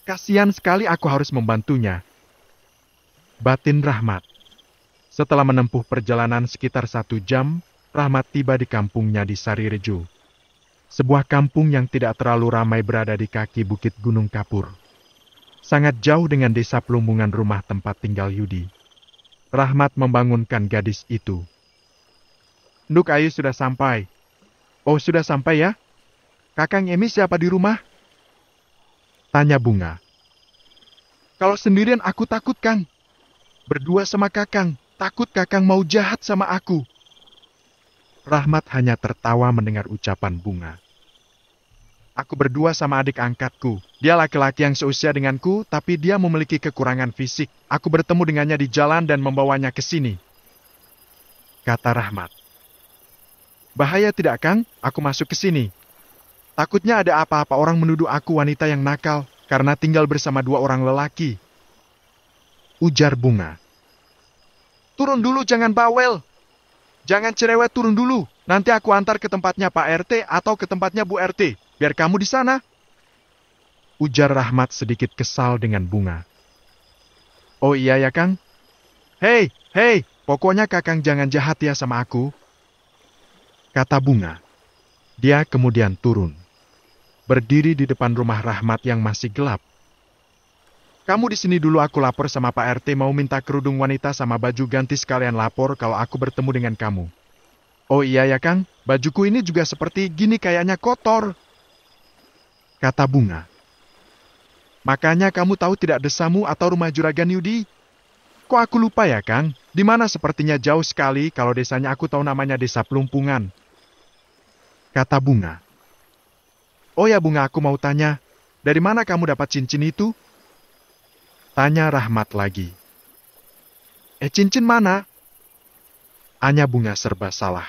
Speaker 1: Kasihan sekali aku harus membantunya. Batin Rahmat Setelah menempuh perjalanan sekitar satu jam, Rahmat tiba di kampungnya di Sarirejo. Sebuah kampung yang tidak terlalu ramai berada di kaki Bukit Gunung Kapur sangat jauh dengan desa pelumbungan rumah tempat tinggal Yudi. Rahmat membangunkan gadis itu. Nuk Ayu sudah sampai. Oh, sudah sampai ya? Kakang Emi siapa di rumah? Tanya Bunga. Kalau sendirian aku takut, Kang. Berdua sama Kakang, takut Kakang mau jahat sama aku. Rahmat hanya tertawa mendengar ucapan Bunga. Aku berdua sama adik angkatku. Dia laki-laki yang seusia denganku, tapi dia memiliki kekurangan fisik. Aku bertemu dengannya di jalan dan membawanya ke sini. Kata Rahmat. Bahaya tidak, Kang? Aku masuk ke sini. Takutnya ada apa-apa orang menuduh aku wanita yang nakal karena tinggal bersama dua orang lelaki. Ujar Bunga. Turun dulu, jangan bawel. Jangan cerewet, turun dulu. Nanti aku antar ke tempatnya Pak RT atau ke tempatnya Bu RT biar kamu di sana. Ujar Rahmat sedikit kesal dengan bunga. Oh iya ya, Kang? Hei, hei, pokoknya Kakang jangan jahat ya sama aku. Kata bunga. Dia kemudian turun. Berdiri di depan rumah Rahmat yang masih gelap. Kamu di sini dulu aku lapor sama Pak RT mau minta kerudung wanita sama baju ganti sekalian lapor kalau aku bertemu dengan kamu. Oh iya ya Kang, bajuku ini juga seperti gini kayaknya kotor kata bunga. Makanya kamu tahu tidak desamu atau rumah juragan Yudi? Kok aku lupa ya, Kang? Di mana sepertinya jauh sekali kalau desanya aku tahu namanya Desa Pelumpungan. Kata bunga. Oh ya bunga, aku mau tanya, dari mana kamu dapat cincin itu? Tanya Rahmat lagi. Eh cincin mana? hanya bunga serba salah.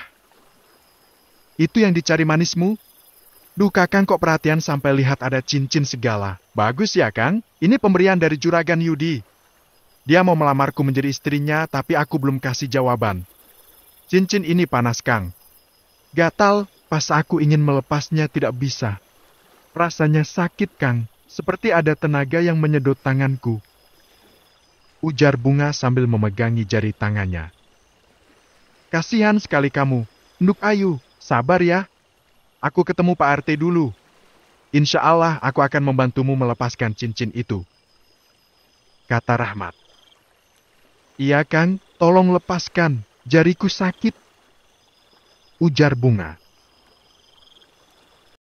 Speaker 1: Itu yang dicari manismu? Duh kakang kok perhatian sampai lihat ada cincin segala. Bagus ya kang, ini pemberian dari juragan Yudi. Dia mau melamarku menjadi istrinya tapi aku belum kasih jawaban. Cincin ini panas kang. Gatal pas aku ingin melepasnya tidak bisa. Rasanya sakit kang, seperti ada tenaga yang menyedot tanganku. Ujar bunga sambil memegangi jari tangannya. Kasihan sekali kamu, Nduk Ayu, sabar ya, Aku ketemu Pak RT dulu. Insya Allah aku akan membantumu melepaskan cincin itu. Kata Rahmat. Iya Kang, tolong lepaskan. Jariku sakit. Ujar bunga.